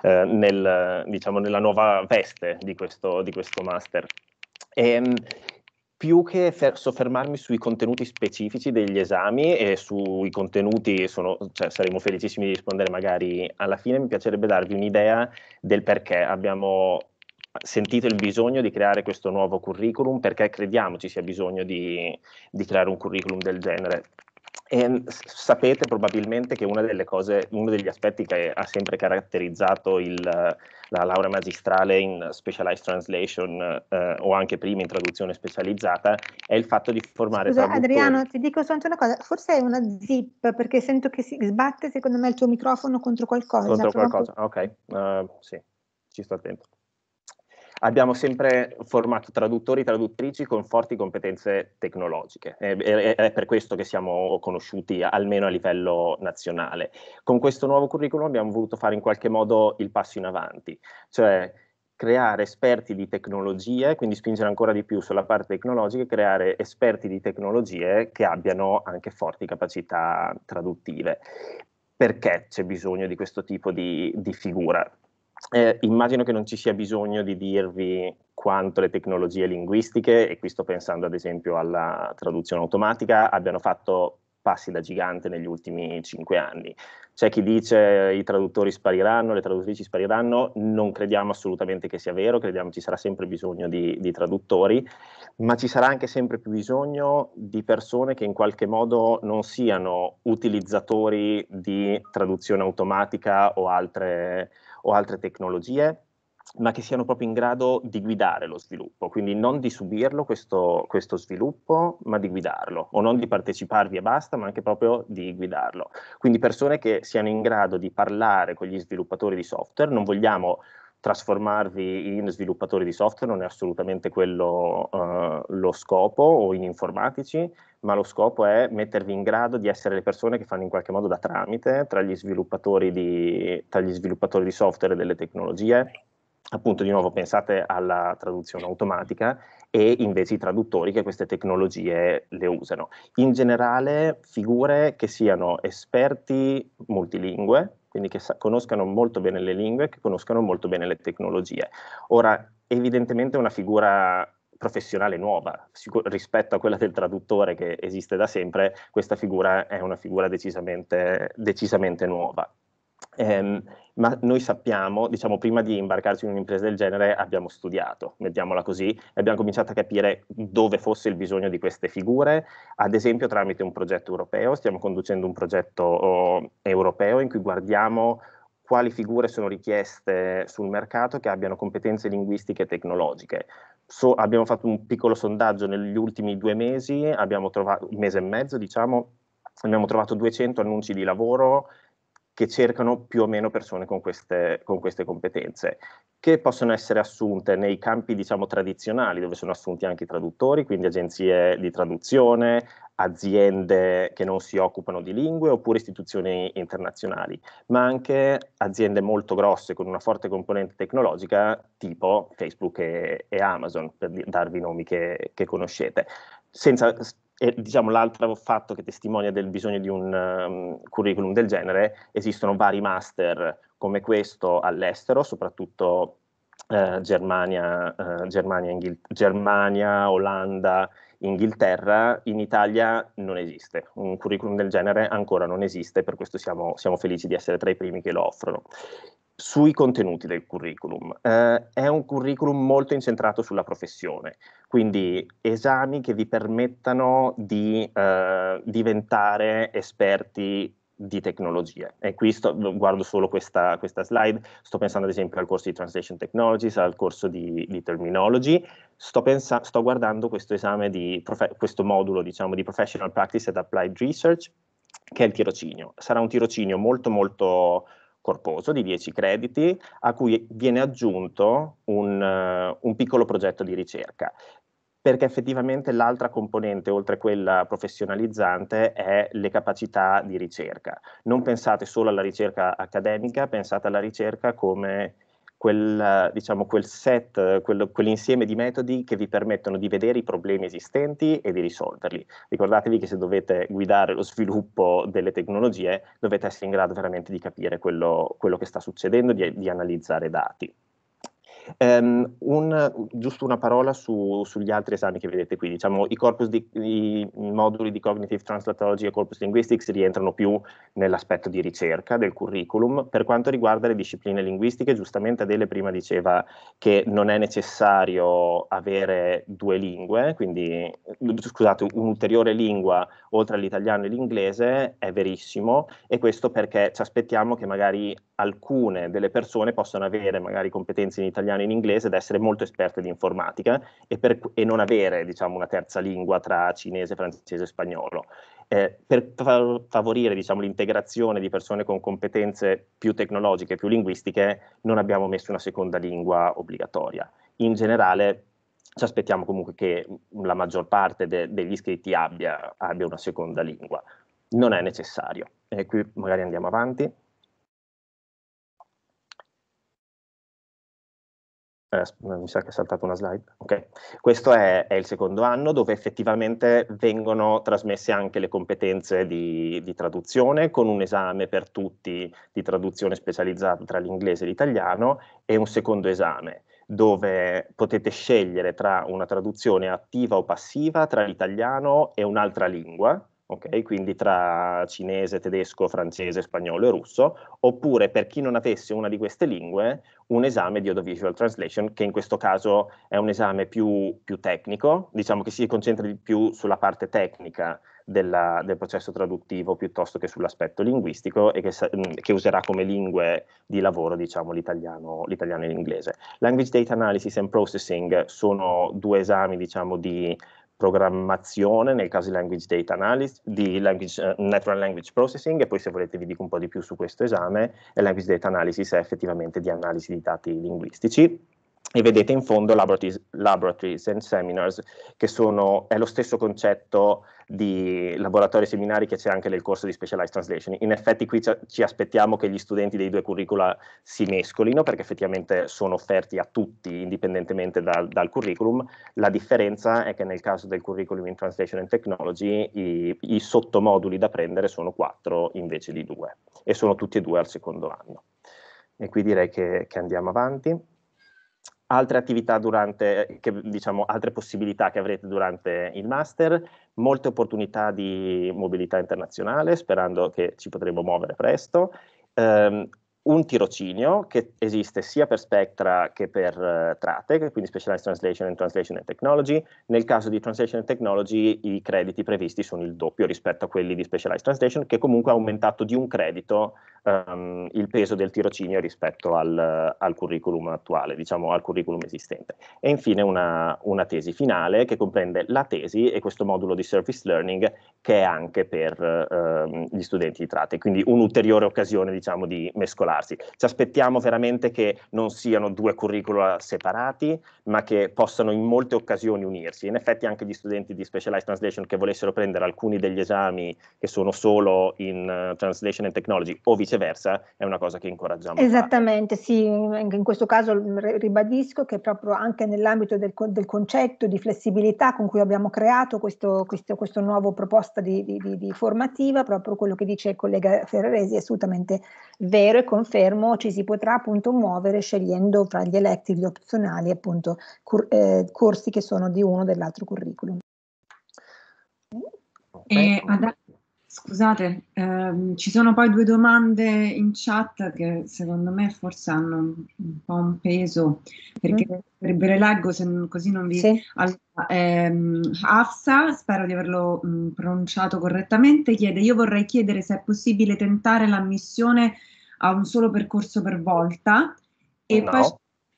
eh, nel, diciamo, nella nuova veste di questo, di questo master. E, ehm, più che fer- soffermarmi sui contenuti specifici degli esami e sui contenuti, sono, cioè, saremo felicissimi di rispondere magari alla fine, mi piacerebbe darvi un'idea del perché abbiamo sentito il bisogno di creare questo nuovo curriculum, perché crediamo ci sia bisogno di, di creare un curriculum del genere. E ehm, sapete probabilmente che cose, uno degli aspetti che ha sempre caratterizzato il, la laurea magistrale in Specialized Translation eh, o anche prima in traduzione specializzata è il fatto di formare Scusa, Adriano, ti dico soltanto una cosa, forse è una zip perché sento che si sbatte secondo me il tuo microfono contro qualcosa. Contro esatto, qualcosa, ok, uh, sì, ci sto attento abbiamo sempre formato traduttori e traduttrici con forti competenze tecnologiche. È, per questo che siamo conosciuti almeno a livello nazionale. Con questo nuovo curriculum abbiamo voluto fare in qualche modo il passo in avanti, cioè creare esperti di tecnologie, quindi spingere ancora di più sulla parte tecnologica, e creare esperti di tecnologie che abbiano anche forti capacità traduttive. Perché c'è bisogno di questo tipo di, di figura? Eh, immagino che non ci sia bisogno di dirvi quanto le tecnologie linguistiche, e qui sto pensando ad esempio alla traduzione automatica, abbiano fatto passi da gigante negli ultimi cinque anni. C'è chi dice i traduttori spariranno, le traduttrici spariranno, non crediamo assolutamente che sia vero, crediamo ci sarà sempre bisogno di, di traduttori, ma ci sarà anche sempre più bisogno di persone che in qualche modo non siano utilizzatori di traduzione automatica o altre, o altre tecnologie, ma che siano proprio in grado di guidare lo sviluppo, quindi non di subirlo questo, questo, sviluppo, ma di guidarlo, o non di parteciparvi e basta, ma anche proprio di guidarlo. Quindi persone che siano in grado di parlare con gli sviluppatori di software, non vogliamo trasformarvi in sviluppatori di software, non è assolutamente quello uh, lo scopo o in informatici, ma lo scopo è mettervi in grado di essere le persone che fanno in qualche modo da tramite tra gli sviluppatori di, tra gli sviluppatori di software e delle tecnologie. Appunto, di nuovo pensate alla traduzione automatica e invece i traduttori che queste tecnologie le usano. In generale, figure che siano esperti multilingue, quindi che sa- conoscano molto bene le lingue, che conoscano molto bene le tecnologie. Ora, evidentemente è una figura professionale nuova Sicur- rispetto a quella del traduttore che esiste da sempre, questa figura è una figura decisamente, decisamente nuova. Ehm, ma noi sappiamo, diciamo, prima di imbarcarci in un'impresa del genere abbiamo studiato, mettiamola così, e abbiamo cominciato a capire dove fosse il bisogno di queste figure, ad esempio tramite un progetto europeo, stiamo conducendo un progetto oh, europeo in cui guardiamo quali figure sono richieste sul mercato che abbiano competenze linguistiche e tecnologiche. So, abbiamo fatto un piccolo sondaggio negli ultimi due mesi, abbiamo trovato, un mese e mezzo diciamo, abbiamo trovato 200 annunci di lavoro che cercano più o meno persone con queste, con queste competenze, che possono essere assunte nei campi diciamo, tradizionali dove sono assunti anche i traduttori, quindi agenzie di traduzione, aziende che non si occupano di lingue oppure istituzioni internazionali, ma anche aziende molto grosse con una forte componente tecnologica tipo Facebook e, e Amazon, per darvi nomi che, che conoscete senza e diciamo l'altro fatto che testimonia del bisogno di un um, curriculum del genere, esistono vari master come questo all'estero, soprattutto eh, Germania, eh, Germania, Inghil- Germania, Olanda, Inghilterra, in Italia non esiste, un curriculum del genere ancora non esiste, per questo siamo, siamo felici di essere tra i primi che lo offrono sui contenuti del curriculum. Eh, è un curriculum molto incentrato sulla professione, quindi esami che vi permettano di eh, diventare esperti di tecnologie. E qui sto, guardo solo questa, questa, slide, sto pensando ad esempio al corso di Translation Technologies, al corso di, di Terminology, sto, pensa, sto, guardando questo esame di, questo modulo diciamo di Professional Practice and Applied Research, che è il tirocinio. Sarà un tirocinio molto molto corposo di 10 crediti a cui viene aggiunto un, uh, un piccolo progetto di ricerca perché effettivamente l'altra componente, oltre a quella professionalizzante, è le capacità di ricerca. Non pensate solo alla ricerca accademica, pensate alla ricerca come quel, diciamo, quel set, quel, quell'insieme di metodi che vi permettono di vedere i problemi esistenti e di risolverli. Ricordatevi che se dovete guidare lo sviluppo delle tecnologie dovete essere in grado veramente di capire quello, quello che sta succedendo, di, di analizzare dati. Um, un, giusto una parola su, sugli altri esami che vedete qui, diciamo i, di, i, moduli di Cognitive Translatology e Corpus Linguistics rientrano più nell'aspetto di ricerca del curriculum. Per quanto riguarda le discipline linguistiche, giustamente Adele prima diceva che non è necessario avere due lingue, quindi scusate, un'ulteriore lingua oltre all'italiano e l'inglese è verissimo e questo perché ci aspettiamo che magari alcune delle persone possano avere magari competenze in italiano italiano e in inglese, ad essere molto esperto di informatica e, per, e non avere diciamo, una terza lingua tra cinese, francese e spagnolo. Eh, per favorire diciamo, l'integrazione di persone con competenze più tecnologiche, più linguistiche, non abbiamo messo una seconda lingua obbligatoria. In generale ci aspettiamo comunque che la maggior parte de- degli iscritti abbia, abbia, una seconda lingua. Non è necessario. E qui magari andiamo avanti. Eh, mi sa che è saltata una slide. Okay. Questo è, è, il secondo anno dove effettivamente vengono trasmesse anche le competenze di, di, traduzione con un esame per tutti di traduzione specializzata tra l'inglese e l'italiano e un secondo esame dove potete scegliere tra una traduzione attiva o passiva tra l'italiano e un'altra lingua ok? Quindi tra cinese, tedesco, francese, spagnolo e russo, oppure per chi non avesse una di queste lingue, un esame di audiovisual translation, che in questo caso è un esame più, più tecnico, diciamo che si concentra di più sulla parte tecnica della, del processo traduttivo piuttosto che sull'aspetto linguistico e che, mm, che userà come lingue di lavoro diciamo, l'italiano, l'italiano, e l'inglese. Language Data Analysis and Processing sono due esami diciamo, di programmazione nel caso di language data analysis, di language, uh, natural language processing e poi se volete vi dico un po' di più su questo esame, language data analysis è effettivamente di analisi di dati linguistici e vedete in fondo laboratories, laboratories and seminars, che sono, è lo stesso concetto di laboratori e seminari che c'è anche nel corso di Specialized Translation. In effetti qui ci aspettiamo che gli studenti dei due curricula si mescolino, perché effettivamente sono offerti a tutti, indipendentemente dal, dal curriculum. La differenza è che nel caso del curriculum in Translation and Technology i, i sottomoduli da prendere sono quattro invece di due, e sono tutti e due al secondo anno. E qui direi che, che andiamo avanti altre attività durante, che, diciamo, altre possibilità che avrete durante il master, molte opportunità di mobilità internazionale, sperando che ci potremo muovere presto, ehm, un tirocinio che esiste sia per Spectra che per uh, Tratec, quindi Specialized Translation and Translation and Technology. Nel caso di Translation and Technology i crediti previsti sono il doppio rispetto a quelli di Specialized Translation, che comunque ha aumentato di un credito um, il peso del tirocinio rispetto al, al, curriculum attuale, diciamo al curriculum esistente. E infine una, una, tesi finale che comprende la tesi e questo modulo di Surface Learning che è anche per uh, gli studenti di Tratec, quindi un'ulteriore occasione diciamo, di mescolare mescolarsi. Ci aspettiamo veramente che non siano due curricula separati, ma che possano in molte occasioni unirsi. In effetti anche gli studenti di Specialized Translation che volessero prendere alcuni degli esami che sono solo in uh, Translation and Technology o viceversa, è una cosa che incoraggiamo. Esattamente, sì, in questo caso ribadisco che proprio anche nell'ambito del, del concetto di flessibilità con cui abbiamo creato questo, questo, questo nuovo proposta di, di, di, formativa, proprio quello che dice il collega Ferraresi è assolutamente vero e con confermo, ci si potrà appunto muovere scegliendo fra gli eletti, gli opzionali appunto cur- eh, corsi che sono di uno o dell'altro curriculum. Okay. Ad- scusate, ehm, ci sono poi due domande in chat che secondo me forse hanno un, un po' un peso, perché mm mm-hmm. ve le leggo se non, così non vi... Sì. Allora, ehm, Afsa, spero di averlo mh, pronunciato correttamente, chiede, io vorrei chiedere se è possibile tentare l'ammissione ha un solo percorso per volta e no. poi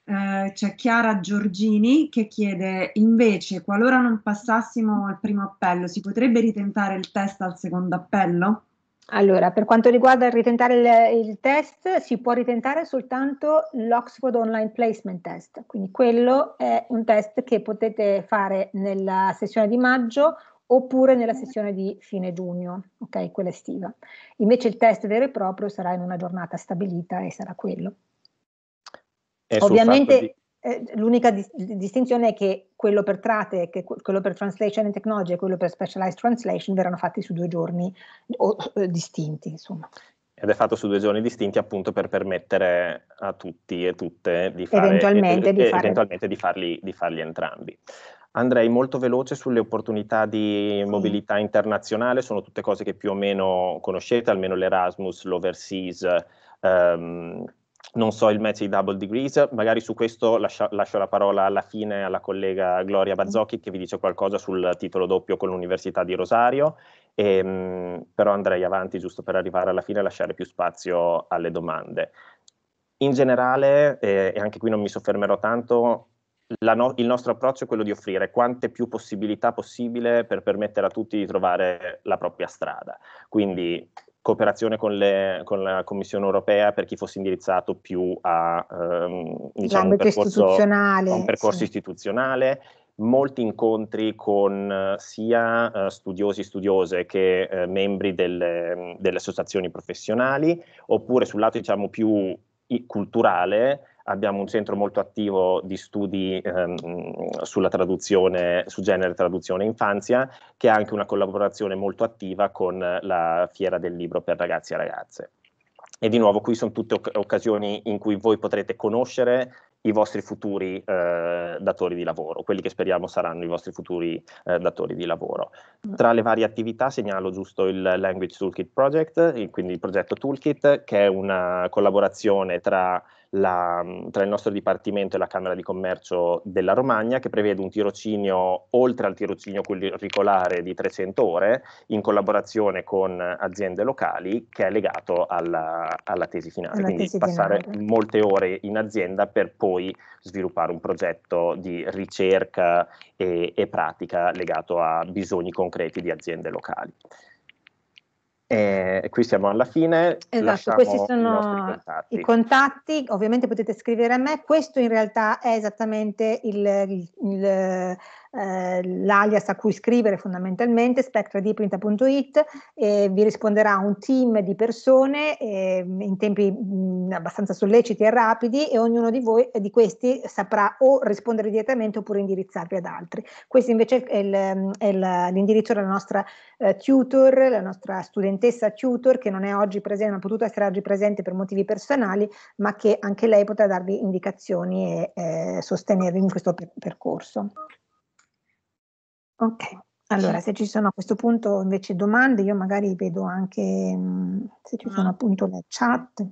eh, c'è Chiara Giorgini che chiede invece qualora non passassimo al primo appello si potrebbe ritentare il test al secondo appello? Allora, per quanto riguarda il ritentare il, il, test, si può ritentare soltanto l'Oxford Online Placement Test, quindi quello è un test che potete fare nella sessione di maggio oppure nella sessione di fine giugno, ok, quella estiva. Invece il test vero e proprio sarà in una giornata stabilita e sarà quello. E Ovviamente di... Eh, l'unica dis- distinzione è che quello per Trate, che quello per Translation and Technology e quello per Specialized Translation verranno fatti su due giorni o, eh, distinti, insomma. Ed è fatto su due giorni distinti appunto per permettere a tutti e tutte di, fare, eventualmente, e, di, e, fare... eventualmente di, farli, di farli entrambi andrei molto veloce sulle opportunità di mobilità internazionale, sono tutte cose che più o meno conoscete, almeno l'Erasmus, l'Overseas, ehm, non so il match i Double Degrees, magari su questo lascia, lascio la parola alla fine alla collega Gloria Bazzocchi che vi dice qualcosa sul titolo doppio con l'Università di Rosario, ehm, però andrei avanti giusto per arrivare alla fine e lasciare più spazio alle domande. In generale, eh, e anche qui non mi soffermerò tanto, no- il nostro approccio è quello di offrire quante più possibilità possibile per permettere a tutti di trovare la propria strada. Quindi cooperazione con, le, con la Commissione europea per chi fosse indirizzato più a ehm, diciamo, un percorso, un percorso sì. istituzionale, molti incontri con eh, sia eh, studiosi, studiose che eh, membri delle, delle, associazioni professionali, oppure sul lato diciamo più culturale abbiamo un centro molto attivo di studi ehm, sulla traduzione, su genere, traduzione e infanzia, che ha anche una collaborazione molto attiva con la Fiera del Libro per ragazzi e ragazze. E di nuovo qui sono tutte oc occasioni in cui voi potrete conoscere i vostri futuri eh, datori di lavoro, quelli che speriamo saranno i vostri futuri eh, datori di lavoro. Tra le varie attività segnalo giusto il Language Toolkit Project, quindi il progetto Toolkit, che è una collaborazione tra la, tra il nostro Dipartimento e la Camera di Commercio della Romagna che prevede un tirocinio oltre al tirocinio curricolare di 300 ore in collaborazione con aziende locali che è legato alla, alla tesi finale, alla quindi tesi passare finale. molte ore in azienda per poi sviluppare un progetto di ricerca e, e pratica legato a bisogni concreti di aziende locali. E qui siamo alla fine. Esatto, questi sono i, contatti. i contatti. Ovviamente potete scrivere a me. Questo in realtà è esattamente il, il, il eh, l'alias a cui scrivere fondamentalmente, spectradiprinta.it, e vi risponderà un team di persone eh, in tempi mh, mm, abbastanza solleciti e rapidi e ognuno di, voi, di questi saprà o rispondere direttamente oppure indirizzarvi ad altri. Questo invece è, il, è l'indirizzo della nostra eh, tutor, la nostra studentessa tutor che non è oggi presente, non ha potuto essere oggi presente per motivi personali, ma che anche lei potrà darvi indicazioni e eh, sostenervi in questo per- percorso. Ok, Allora, se ci sono a questo punto invece domande, io magari vedo anche, mhmm, se ci sono appunto le chat.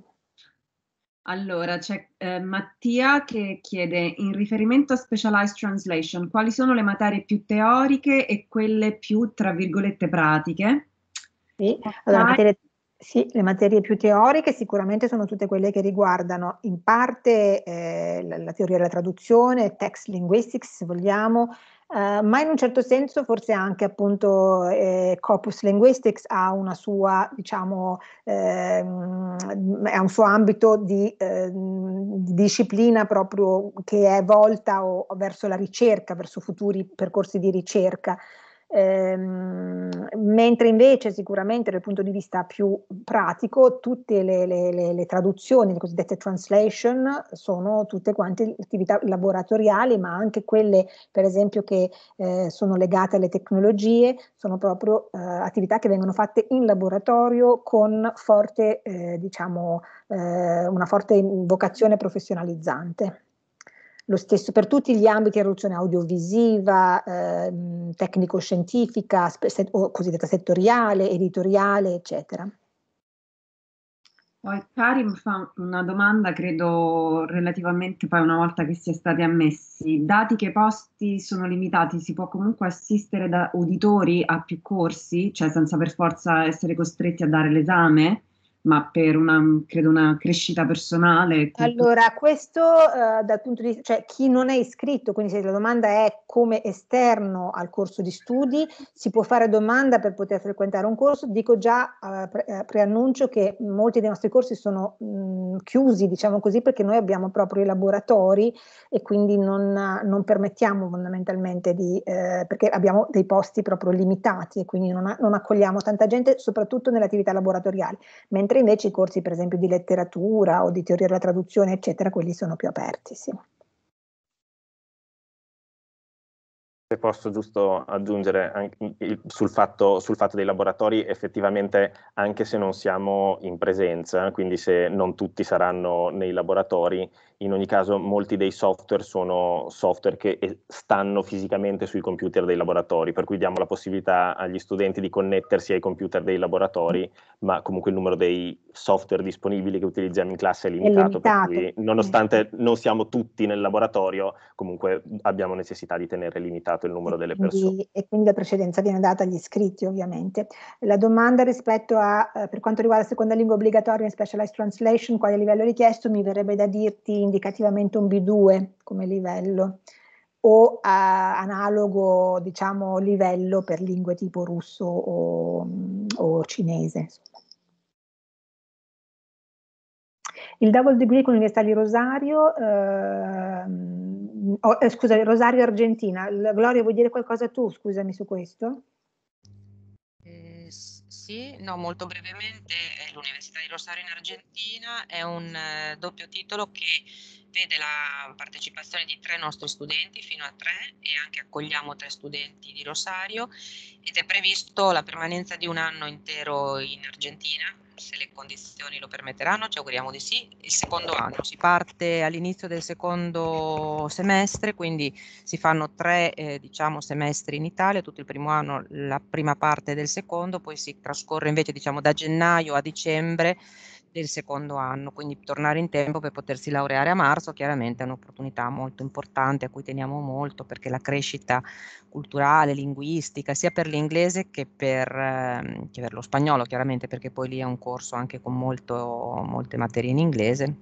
Allora, c'è, ehm, Mattia che chiede: "In riferimento a specialized translation, quali sono le materie più teoriche e quelle più, tra virgolette, "pratiche"? Sì, allora materie sì, le materie più teoriche sicuramente sono tutte quelle che riguardano in parte, ehm, la la teoria della traduzione, text linguistics se vogliamo, eh, ma in un certo senso forse anche appunto eh, Corpus Linguistics ha una sua, diciamo, eh, un suo ambito di, eh, di, disciplina proprio che è volta o, verso la ricerca, verso futuri percorsi di ricerca, Ehm, mentre invece sicuramente dal punto di vista più pratico tutte le, le, le, le, traduzioni, le cosiddette translation, sono tutte quante attività laboratoriali, ma anche quelle per esempio che eh, sono legate alle tecnologie, sono proprio eh, attività che vengono fatte in laboratorio con forte, eh, diciamo, eh, una forte vocazione professionalizzante. Lo stesso per tutti gli ambiti di evoluzione audiovisiva, eh, tecnico-scientifica, se, o cosiddetta settoriale, editoriale, eccetera. Poi Karim fa una domanda, credo relativamente poi una volta che si è stati ammessi. Dati che i posti sono limitati, si può comunque assistere da uditori a più corsi, cioè senza per forza essere costretti a dare l'esame? ma per una, credo, una crescita personale. Allora, questo eh, dal punto di vista, cioè chi non è iscritto, quindi se la domanda è come esterno al corso di studi, si può fare domanda per poter frequentare un corso. Dico già, eh, pre- eh, preannuncio che molti dei nostri corsi sono mh, mm, chiusi, diciamo così, perché noi abbiamo proprio i laboratori e quindi non, non permettiamo fondamentalmente di, eh, perché abbiamo dei posti proprio limitati e quindi non, non accogliamo tanta gente, soprattutto nelle attività laboratoriali. Mentre mentre invece i corsi per esempio di letteratura o di teoria della traduzione, eccetera, quelli sono più aperti, sì. Se posso giusto aggiungere sul fatto, sul fatto, dei laboratori, effettivamente anche se non siamo in presenza, quindi se non tutti saranno nei laboratori, in ogni caso molti dei software sono software che eh, stanno fisicamente sui computer dei laboratori, per cui diamo la possibilità agli studenti di connettersi ai computer dei laboratori, mm-hmm. ma comunque il numero dei software disponibili che utilizziamo in classe è limitato, è limitato. nonostante eh. non siamo tutti nel laboratorio, comunque abbiamo necessità di tenere limitato il numero delle persone. Quindi, e quindi la precedenza viene data agli iscritti ovviamente. La domanda rispetto a, eh, per quanto riguarda la seconda lingua obbligatoria in specialized translation, quale livello richiesto, mi verrebbe da dirti indicativamente un B2 come livello o a eh, analogo diciamo, livello per lingue tipo russo o, o cinese. Il double degree con l'Università di Rosario, ehm, oh, eh, scusa, Rosario Argentina. Gloria, vuoi dire qualcosa tu, scusami, su questo? sì, no, molto brevemente, eh, l'Università di Rosario in Argentina è un eh, doppio titolo che vede la partecipazione di tre nostri studenti, fino a tre, e anche accogliamo tre studenti di Rosario ed è previsto la permanenza di un anno intero in Argentina, se le condizioni lo permetteranno, ci auguriamo di sì, il secondo anno. Si parte all'inizio del secondo semestre, quindi si fanno tre eh, diciamo, semestri in Italia, tutto il primo anno, la prima parte del secondo, poi si trascorre invece diciamo, da gennaio a dicembre del secondo anno, quindi tornare in tempo per potersi laureare a marzo chiaramente è un'opportunità molto importante a cui teniamo molto perché la crescita culturale, linguistica, sia per l'inglese che per, ehm, che per lo spagnolo chiaramente perché poi lì è un corso anche con molto, molte materie in inglese.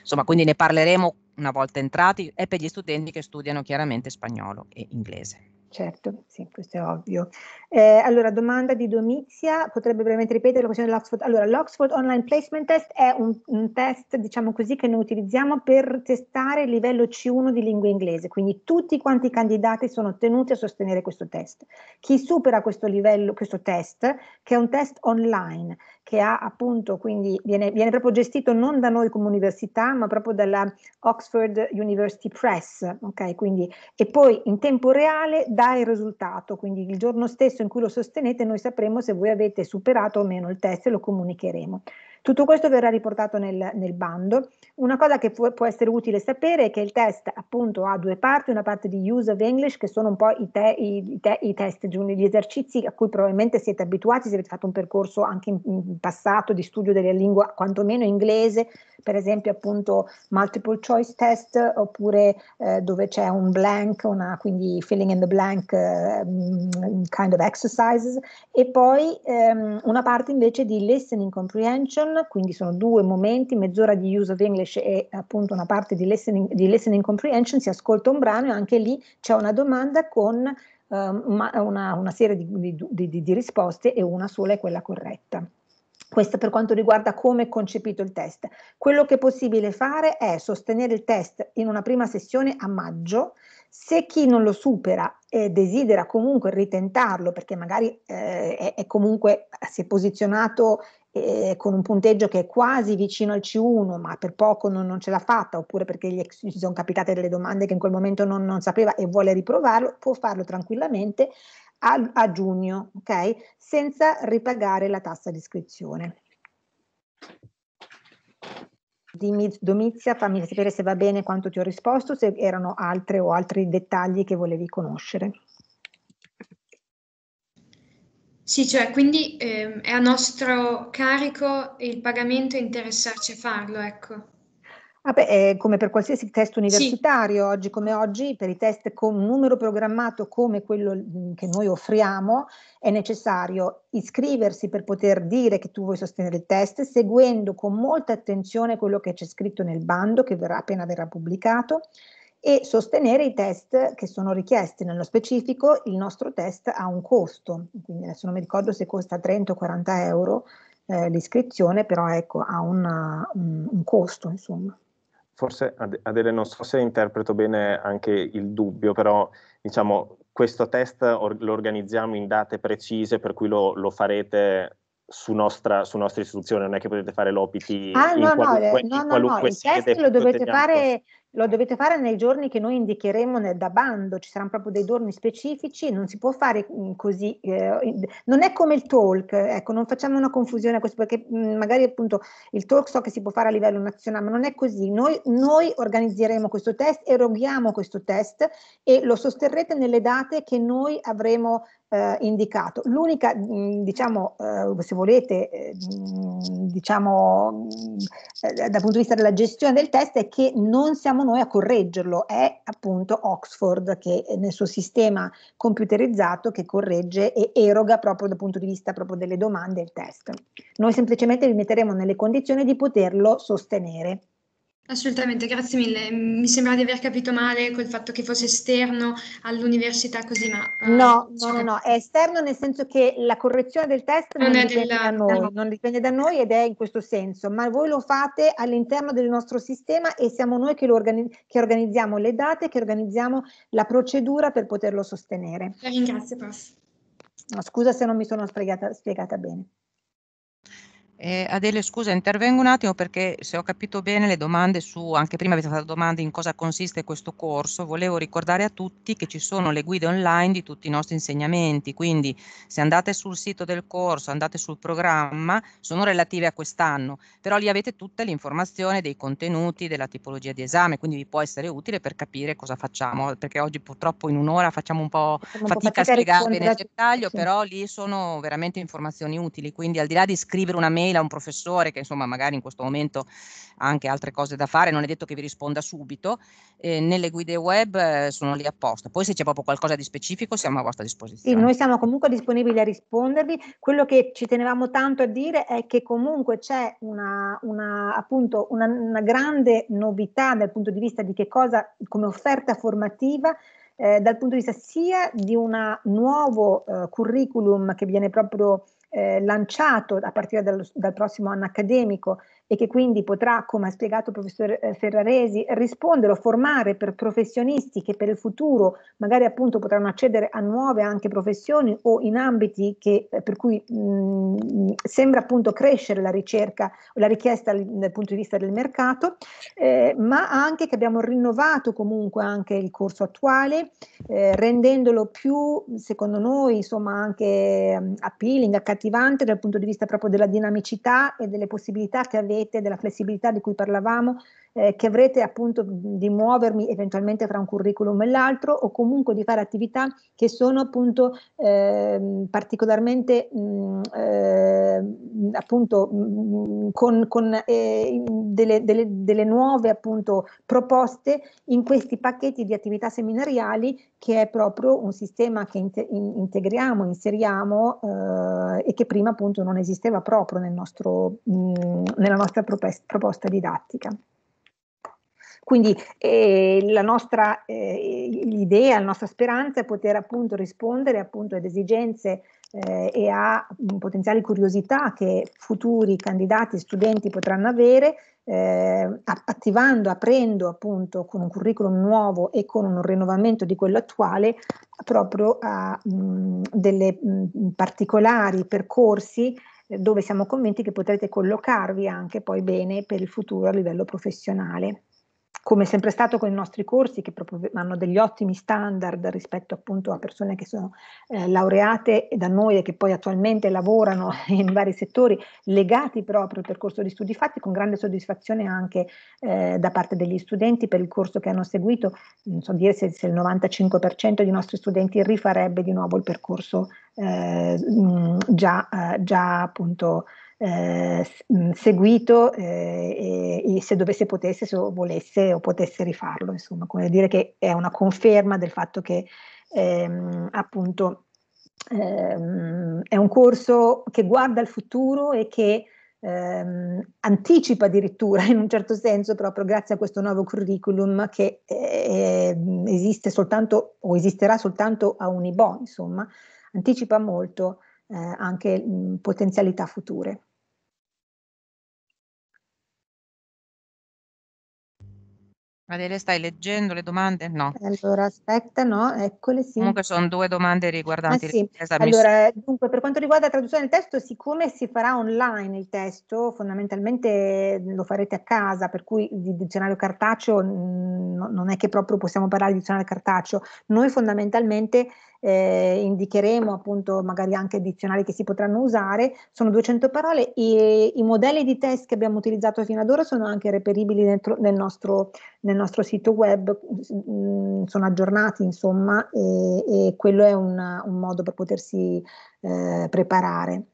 Insomma, quindi ne parleremo una volta entrati, e per gli studenti che studiano chiaramente spagnolo e inglese certo, sì, questo è ovvio. Eh, allora, domanda di Domizia, potrebbe brevemente ripetere la questione dell'Oxford. Allora, l'Oxford Online Placement Test è un, un, test, diciamo così, che noi utilizziamo per testare il livello C1 di lingua inglese, quindi tutti quanti i candidati sono tenuti a sostenere questo test. Chi supera questo livello, questo test, che è un test online, che ha appunto, quindi viene, viene, proprio gestito non da noi come università, ma proprio dalla Oxford University Press, ok? Quindi, e poi in tempo reale dà il risultato, quindi il giorno stesso in cui lo sostenete noi sapremo se voi avete superato o meno il test e lo comunicheremo. Tutto questo verrà riportato nel, nel bando. Una cosa che pu- può essere utile sapere è che il test appunto ha due parti, una parte di use of English che sono un po' i, te- i, te- i test, gli esercizi a cui probabilmente siete abituati se avete fatto un percorso anche in, in passato di studio della lingua quantomeno inglese, per esempio appunto multiple choice test oppure eh, dove c'è un blank, una, quindi filling in the blank eh, mm, kind of exercises e poi ehm, una parte invece di listening comprehension quindi sono due momenti, mezz'ora di use of English e appunto una parte di listening, di listening comprehension, si ascolta un brano e anche lì c'è una domanda con eh, una, una, serie di, di, di risposte e una sola è quella corretta. Questo per quanto riguarda come è concepito il test. Quello che è possibile fare è sostenere il test in una prima sessione a maggio. Se chi non lo supera e desidera comunque ritentarlo, perché magari eh, è, è, comunque si è posizionato eh, con un punteggio che è quasi vicino al C1, ma per poco non, non ce l'ha fatta, oppure perché gli, ci sono capitate delle domande che in quel momento non, non sapeva e vuole riprovarlo, può farlo tranquillamente a, a giugno, okay? senza ripagare la tassa di iscrizione. Dimmi, Domizia, fammi sapere se va bene quanto ti ho risposto, se erano altre o altri dettagli che volevi conoscere. Sì, cioè quindi ehm, è a nostro carico il pagamento e interessarci a farlo, ecco. Ah come per qualsiasi test universitario, sì. oggi come oggi, per i test con un numero programmato come quello mm, che noi offriamo, è necessario iscriversi per poter dire che tu vuoi sostenere il test, seguendo con molta attenzione quello che c'è scritto nel bando che verrà, appena verrà pubblicato, e sostenere i test che sono richiesti. Nello specifico il nostro test ha un costo, quindi adesso non mi ricordo se costa 30 o 40 euro eh, l'iscrizione, però ecco, ha una, un, un, costo insomma. Forse Adele, non so se interpreto bene anche il dubbio, però diciamo questo test lo organizziamo in date precise per cui lo, lo farete su nostra, su nostra, istituzione, non è che potete fare l'OPT ah, in no, qualunque, eh, no, in no, no, no, il test lo dovete fare lo dovete fare nei giorni che noi indicheremo nel, da bando, ci saranno proprio dei giorni specifici, non si può fare mm, così, eh, non è come il talk, ecco, non facciamo una confusione a questo perché mh, mm, magari appunto il talk so che si può fare a livello nazionale, ma non è così. Noi, noi organizzeremo questo test, eroghiamo questo test e lo sosterrete nelle date che noi avremo eh, indicato. L'unica, mm, diciamo, eh, se volete, eh, mm, diciamo, mm, eh, dal punto di vista della gestione del test è che non siamo noi a correggerlo, è appunto Oxford che nel suo sistema computerizzato che corregge e eroga proprio dal punto di vista proprio delle domande il test. Noi semplicemente vi metteremo nelle condizioni di poterlo sostenere. Assolutamente, grazie mille. Mi sembra di aver capito male col fatto che fosse esterno all'università così, ma... Uh, no, no, no, no, è esterno nel senso che la correzione del test non, non dipende, della... da noi, non dipende da noi ed è in questo senso, ma voi lo fate all'interno del nostro sistema e siamo noi che, organi- che organizziamo le date, che organizziamo la procedura per poterlo sostenere. La ringrazio, prof. No, scusa se non mi sono spiegata, spiegata bene. Eh, Adele, scusa, intervengo un attimo perché se ho capito bene le domande su, anche prima avete fatto domande in cosa consiste questo corso, volevo ricordare a tutti che ci sono le guide online di tutti i nostri insegnamenti, quindi se andate sul sito del corso, andate sul programma, sono relative a quest'anno, però lì avete tutta l'informazione dei contenuti, della tipologia di esame, quindi vi può essere utile per capire cosa facciamo, perché oggi purtroppo in un'ora facciamo un po' facciamo fatica a spiegarvi nel dettaglio, sì. però lì sono veramente informazioni utili, quindi al di là di scrivere una mail, un'email a un professore che insomma magari in questo momento ha anche altre cose da fare, non è detto che vi risponda subito, eh, nelle guide web eh, sono lì apposta. Poi se c'è proprio qualcosa di specifico siamo a vostra disposizione. Sì, noi siamo comunque disponibili a rispondervi. Quello che ci tenevamo tanto a dire è che comunque c'è una, una appunto una, una grande novità dal punto di vista di che cosa come offerta formativa eh, dal punto di vista sia di un nuovo eh, curriculum che viene proprio eh, lanciato a partire dal, dal prossimo anno accademico e che quindi potrà, come ha spiegato il professor eh, Ferraresi, rispondere o formare per professionisti che per il futuro magari appunto potranno accedere a nuove anche professioni o in ambiti che, eh, per cui mh, mm, sembra appunto crescere la ricerca, o la richiesta dal punto di vista del mercato, eh, ma anche che abbiamo rinnovato comunque anche il corso attuale, eh, rendendolo più, secondo noi, insomma anche mm, appealing, accattivante dal punto di vista proprio della dinamicità e delle possibilità che avete rete, della flessibilità di cui parlavamo, eh, che avrete appunto di muovermi eventualmente fra un curriculum e l'altro o comunque di fare attività che sono appunto eh, particolarmente mh, mm, eh, appunto mh, mm, con, con eh, delle, delle, delle, nuove appunto proposte in questi pacchetti di attività seminariali che è proprio un sistema che in, integriamo, inseriamo eh, e che prima appunto non esisteva proprio nel nostro, mh, mm, nella nostra proposta didattica. Quindi eh, la nostra eh, idea, la nostra speranza è poter appunto rispondere appunto ad esigenze eh, e a um, potenziali curiosità che futuri candidati e studenti potranno avere eh, attivando, aprendo appunto con un curriculum nuovo e con un rinnovamento di quello attuale proprio a mh, delle particolari percorsi eh, dove siamo convinti che potrete collocarvi anche poi bene per il futuro a livello professionale come sempre stato con i nostri corsi, che hanno degli ottimi standard rispetto appunto a persone che sono eh, laureate da noi e che poi attualmente lavorano <laughs> in vari settori, legati proprio al percorso di studi fatti, con grande soddisfazione anche eh, da parte degli studenti per il corso che hanno seguito. Non so dire se, se il 95% dei nostri studenti rifarebbe di nuovo il percorso eh, già, eh, già appunto eh, mm, seguito eh, e, se dovesse potesse, se volesse o potesse rifarlo, insomma, come dire che è una conferma del fatto che ehm, appunto ehm, è un corso che guarda al futuro e che ehm, anticipa addirittura <laughs> in un certo senso proprio grazie a questo nuovo curriculum che eh, esiste soltanto o esisterà soltanto a Unibo, insomma, anticipa molto eh, anche mh, mm, potenzialità future. Adele, stai leggendo le domande? No. Allora, aspetta, no, eccole sì. Comunque sono due domande ah, riguardanti ah, sì. Allora, dunque, per quanto riguarda la traduzione del testo, siccome si farà online il testo, fondamentalmente lo farete a casa, per cui di dizionario cartaceo no, non è che proprio possiamo parlare di dizionario cartaceo. Noi fondamentalmente eh, indicheremo appunto magari anche dizionari che si potranno usare, sono 200 parole e i modelli di test che abbiamo utilizzato fino ad ora sono anche reperibili dentro, nel, nostro, nel, nostro, sito web, mh, mm, sono aggiornati insomma e, e quello è un, un, modo per potersi eh, preparare.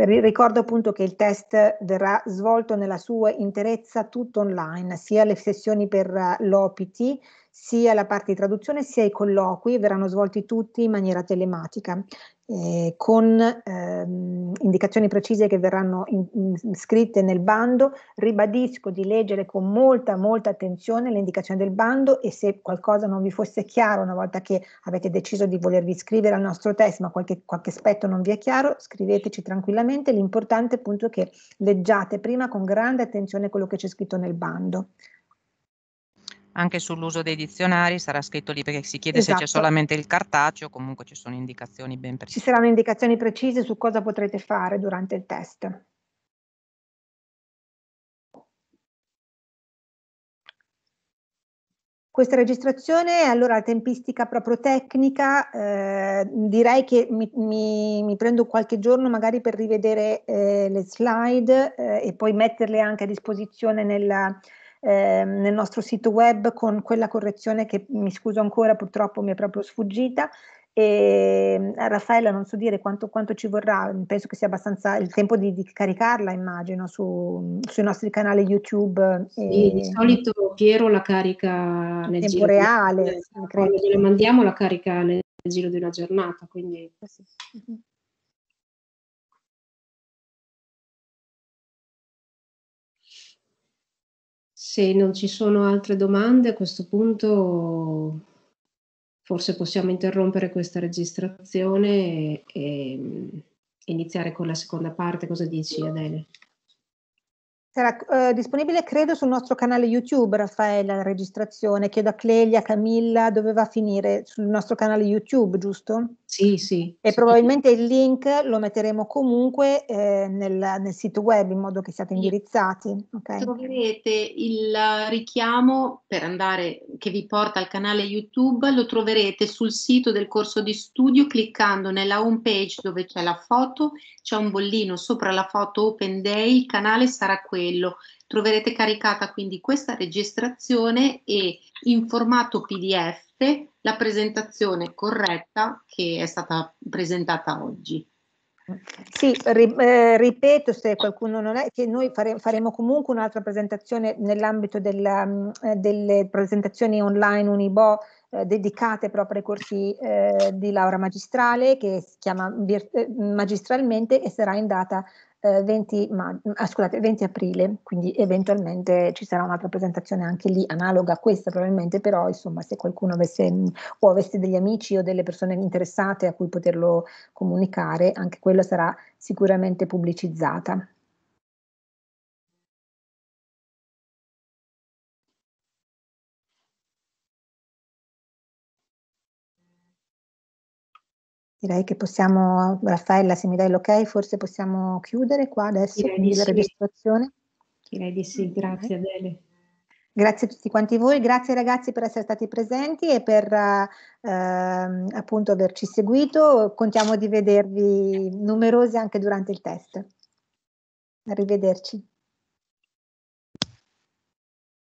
Ricordo appunto che il test verrà svolto nella sua interezza tutto online, sia le sessioni per eh, l'OPT sia la parte di traduzione sia i colloqui verranno svolti tutti in maniera telematica, eh, con ehm, indicazioni precise che verranno in, in, scritte nel bando. Ribadisco di leggere con molta, molta attenzione le indicazioni del bando e se qualcosa non vi fosse chiaro una volta che avete deciso di volervi iscrivere al nostro test, ma qualche, qualche aspetto non vi è chiaro, scriveteci tranquillamente. L'importante appunto è che leggiate prima con grande attenzione quello che c'è scritto nel bando. Anche sull'uso dei dizionari sarà scritto lì perché si chiede esatto. se c'è esatto. solamente il cartaceo, comunque ci sono indicazioni ben precise. Ci saranno indicazioni precise su cosa potrete fare durante il test. Questa registrazione, allora la tempistica proprio tecnica, eh, direi che mi, mi, mi, prendo qualche giorno magari per rivedere eh, le slide eh, e poi metterle anche a disposizione nella, Ehm, nel nostro sito web con quella correzione che mi scuso ancora purtroppo mi è proprio sfuggita e ehm, Raffaella non so dire quanto, quanto, ci vorrà, penso che sia abbastanza il tempo di, di caricarla, immagino, su, sui nostri canali YouTube. Sì, di ehm, solito Piero la carica nel tempo giro reale, di, quando gliela mandiamo la carica nel, giro di una giornata, quindi... Sì. Uh-huh. Se non ci sono altre domande, a questo punto forse possiamo interrompere questa registrazione e, mm, iniziare con la seconda parte. Cosa dici, Adele? Sarà eh, disponibile, credo, sul nostro canale YouTube, Raffaella, la registrazione. Chiedo a Clelia, Camilla, dove va a finire? Sul nostro canale YouTube, giusto? Sì, sì. E sì. probabilmente il link lo metteremo comunque eh, nel, nel, sito web in modo che siate indirizzati. Okay. Troverete il richiamo per andare che vi porta al canale YouTube, lo troverete sul sito del corso di studio cliccando nella home page dove c'è la foto, c'è un bollino sopra la foto Open Day, il canale sarà quello. Troverete caricata quindi questa registrazione e in formato PDF esiste la presentazione corretta che è stata presentata oggi. Sì, ri, eh, ripeto se qualcuno non è, che noi fare, faremo comunque un'altra presentazione nell'ambito della, mh, mm, eh, delle presentazioni online Unibo eh, dedicate proprio ai corsi eh, di laurea magistrale che si chiama eh, magistralmente e sarà in data eh, 20, ma- mm, ah, scusate, 20 aprile, quindi eventualmente ci sarà un'altra presentazione anche lì, analoga a questa probabilmente, però insomma se qualcuno avesse mm, o avesse degli amici o delle persone interessate a cui poterlo comunicare, anche quella sarà sicuramente pubblicizzata. Direi che possiamo, Raffaella, se mi dai l'ok, forse possiamo chiudere qua adesso Direi la sì. registrazione. Direi di sì, grazie okay. Adele. Grazie a tutti quanti voi, grazie ragazzi per essere stati presenti e per eh, appunto averci seguito. Contiamo di vedervi numerosi anche durante il test. Arrivederci.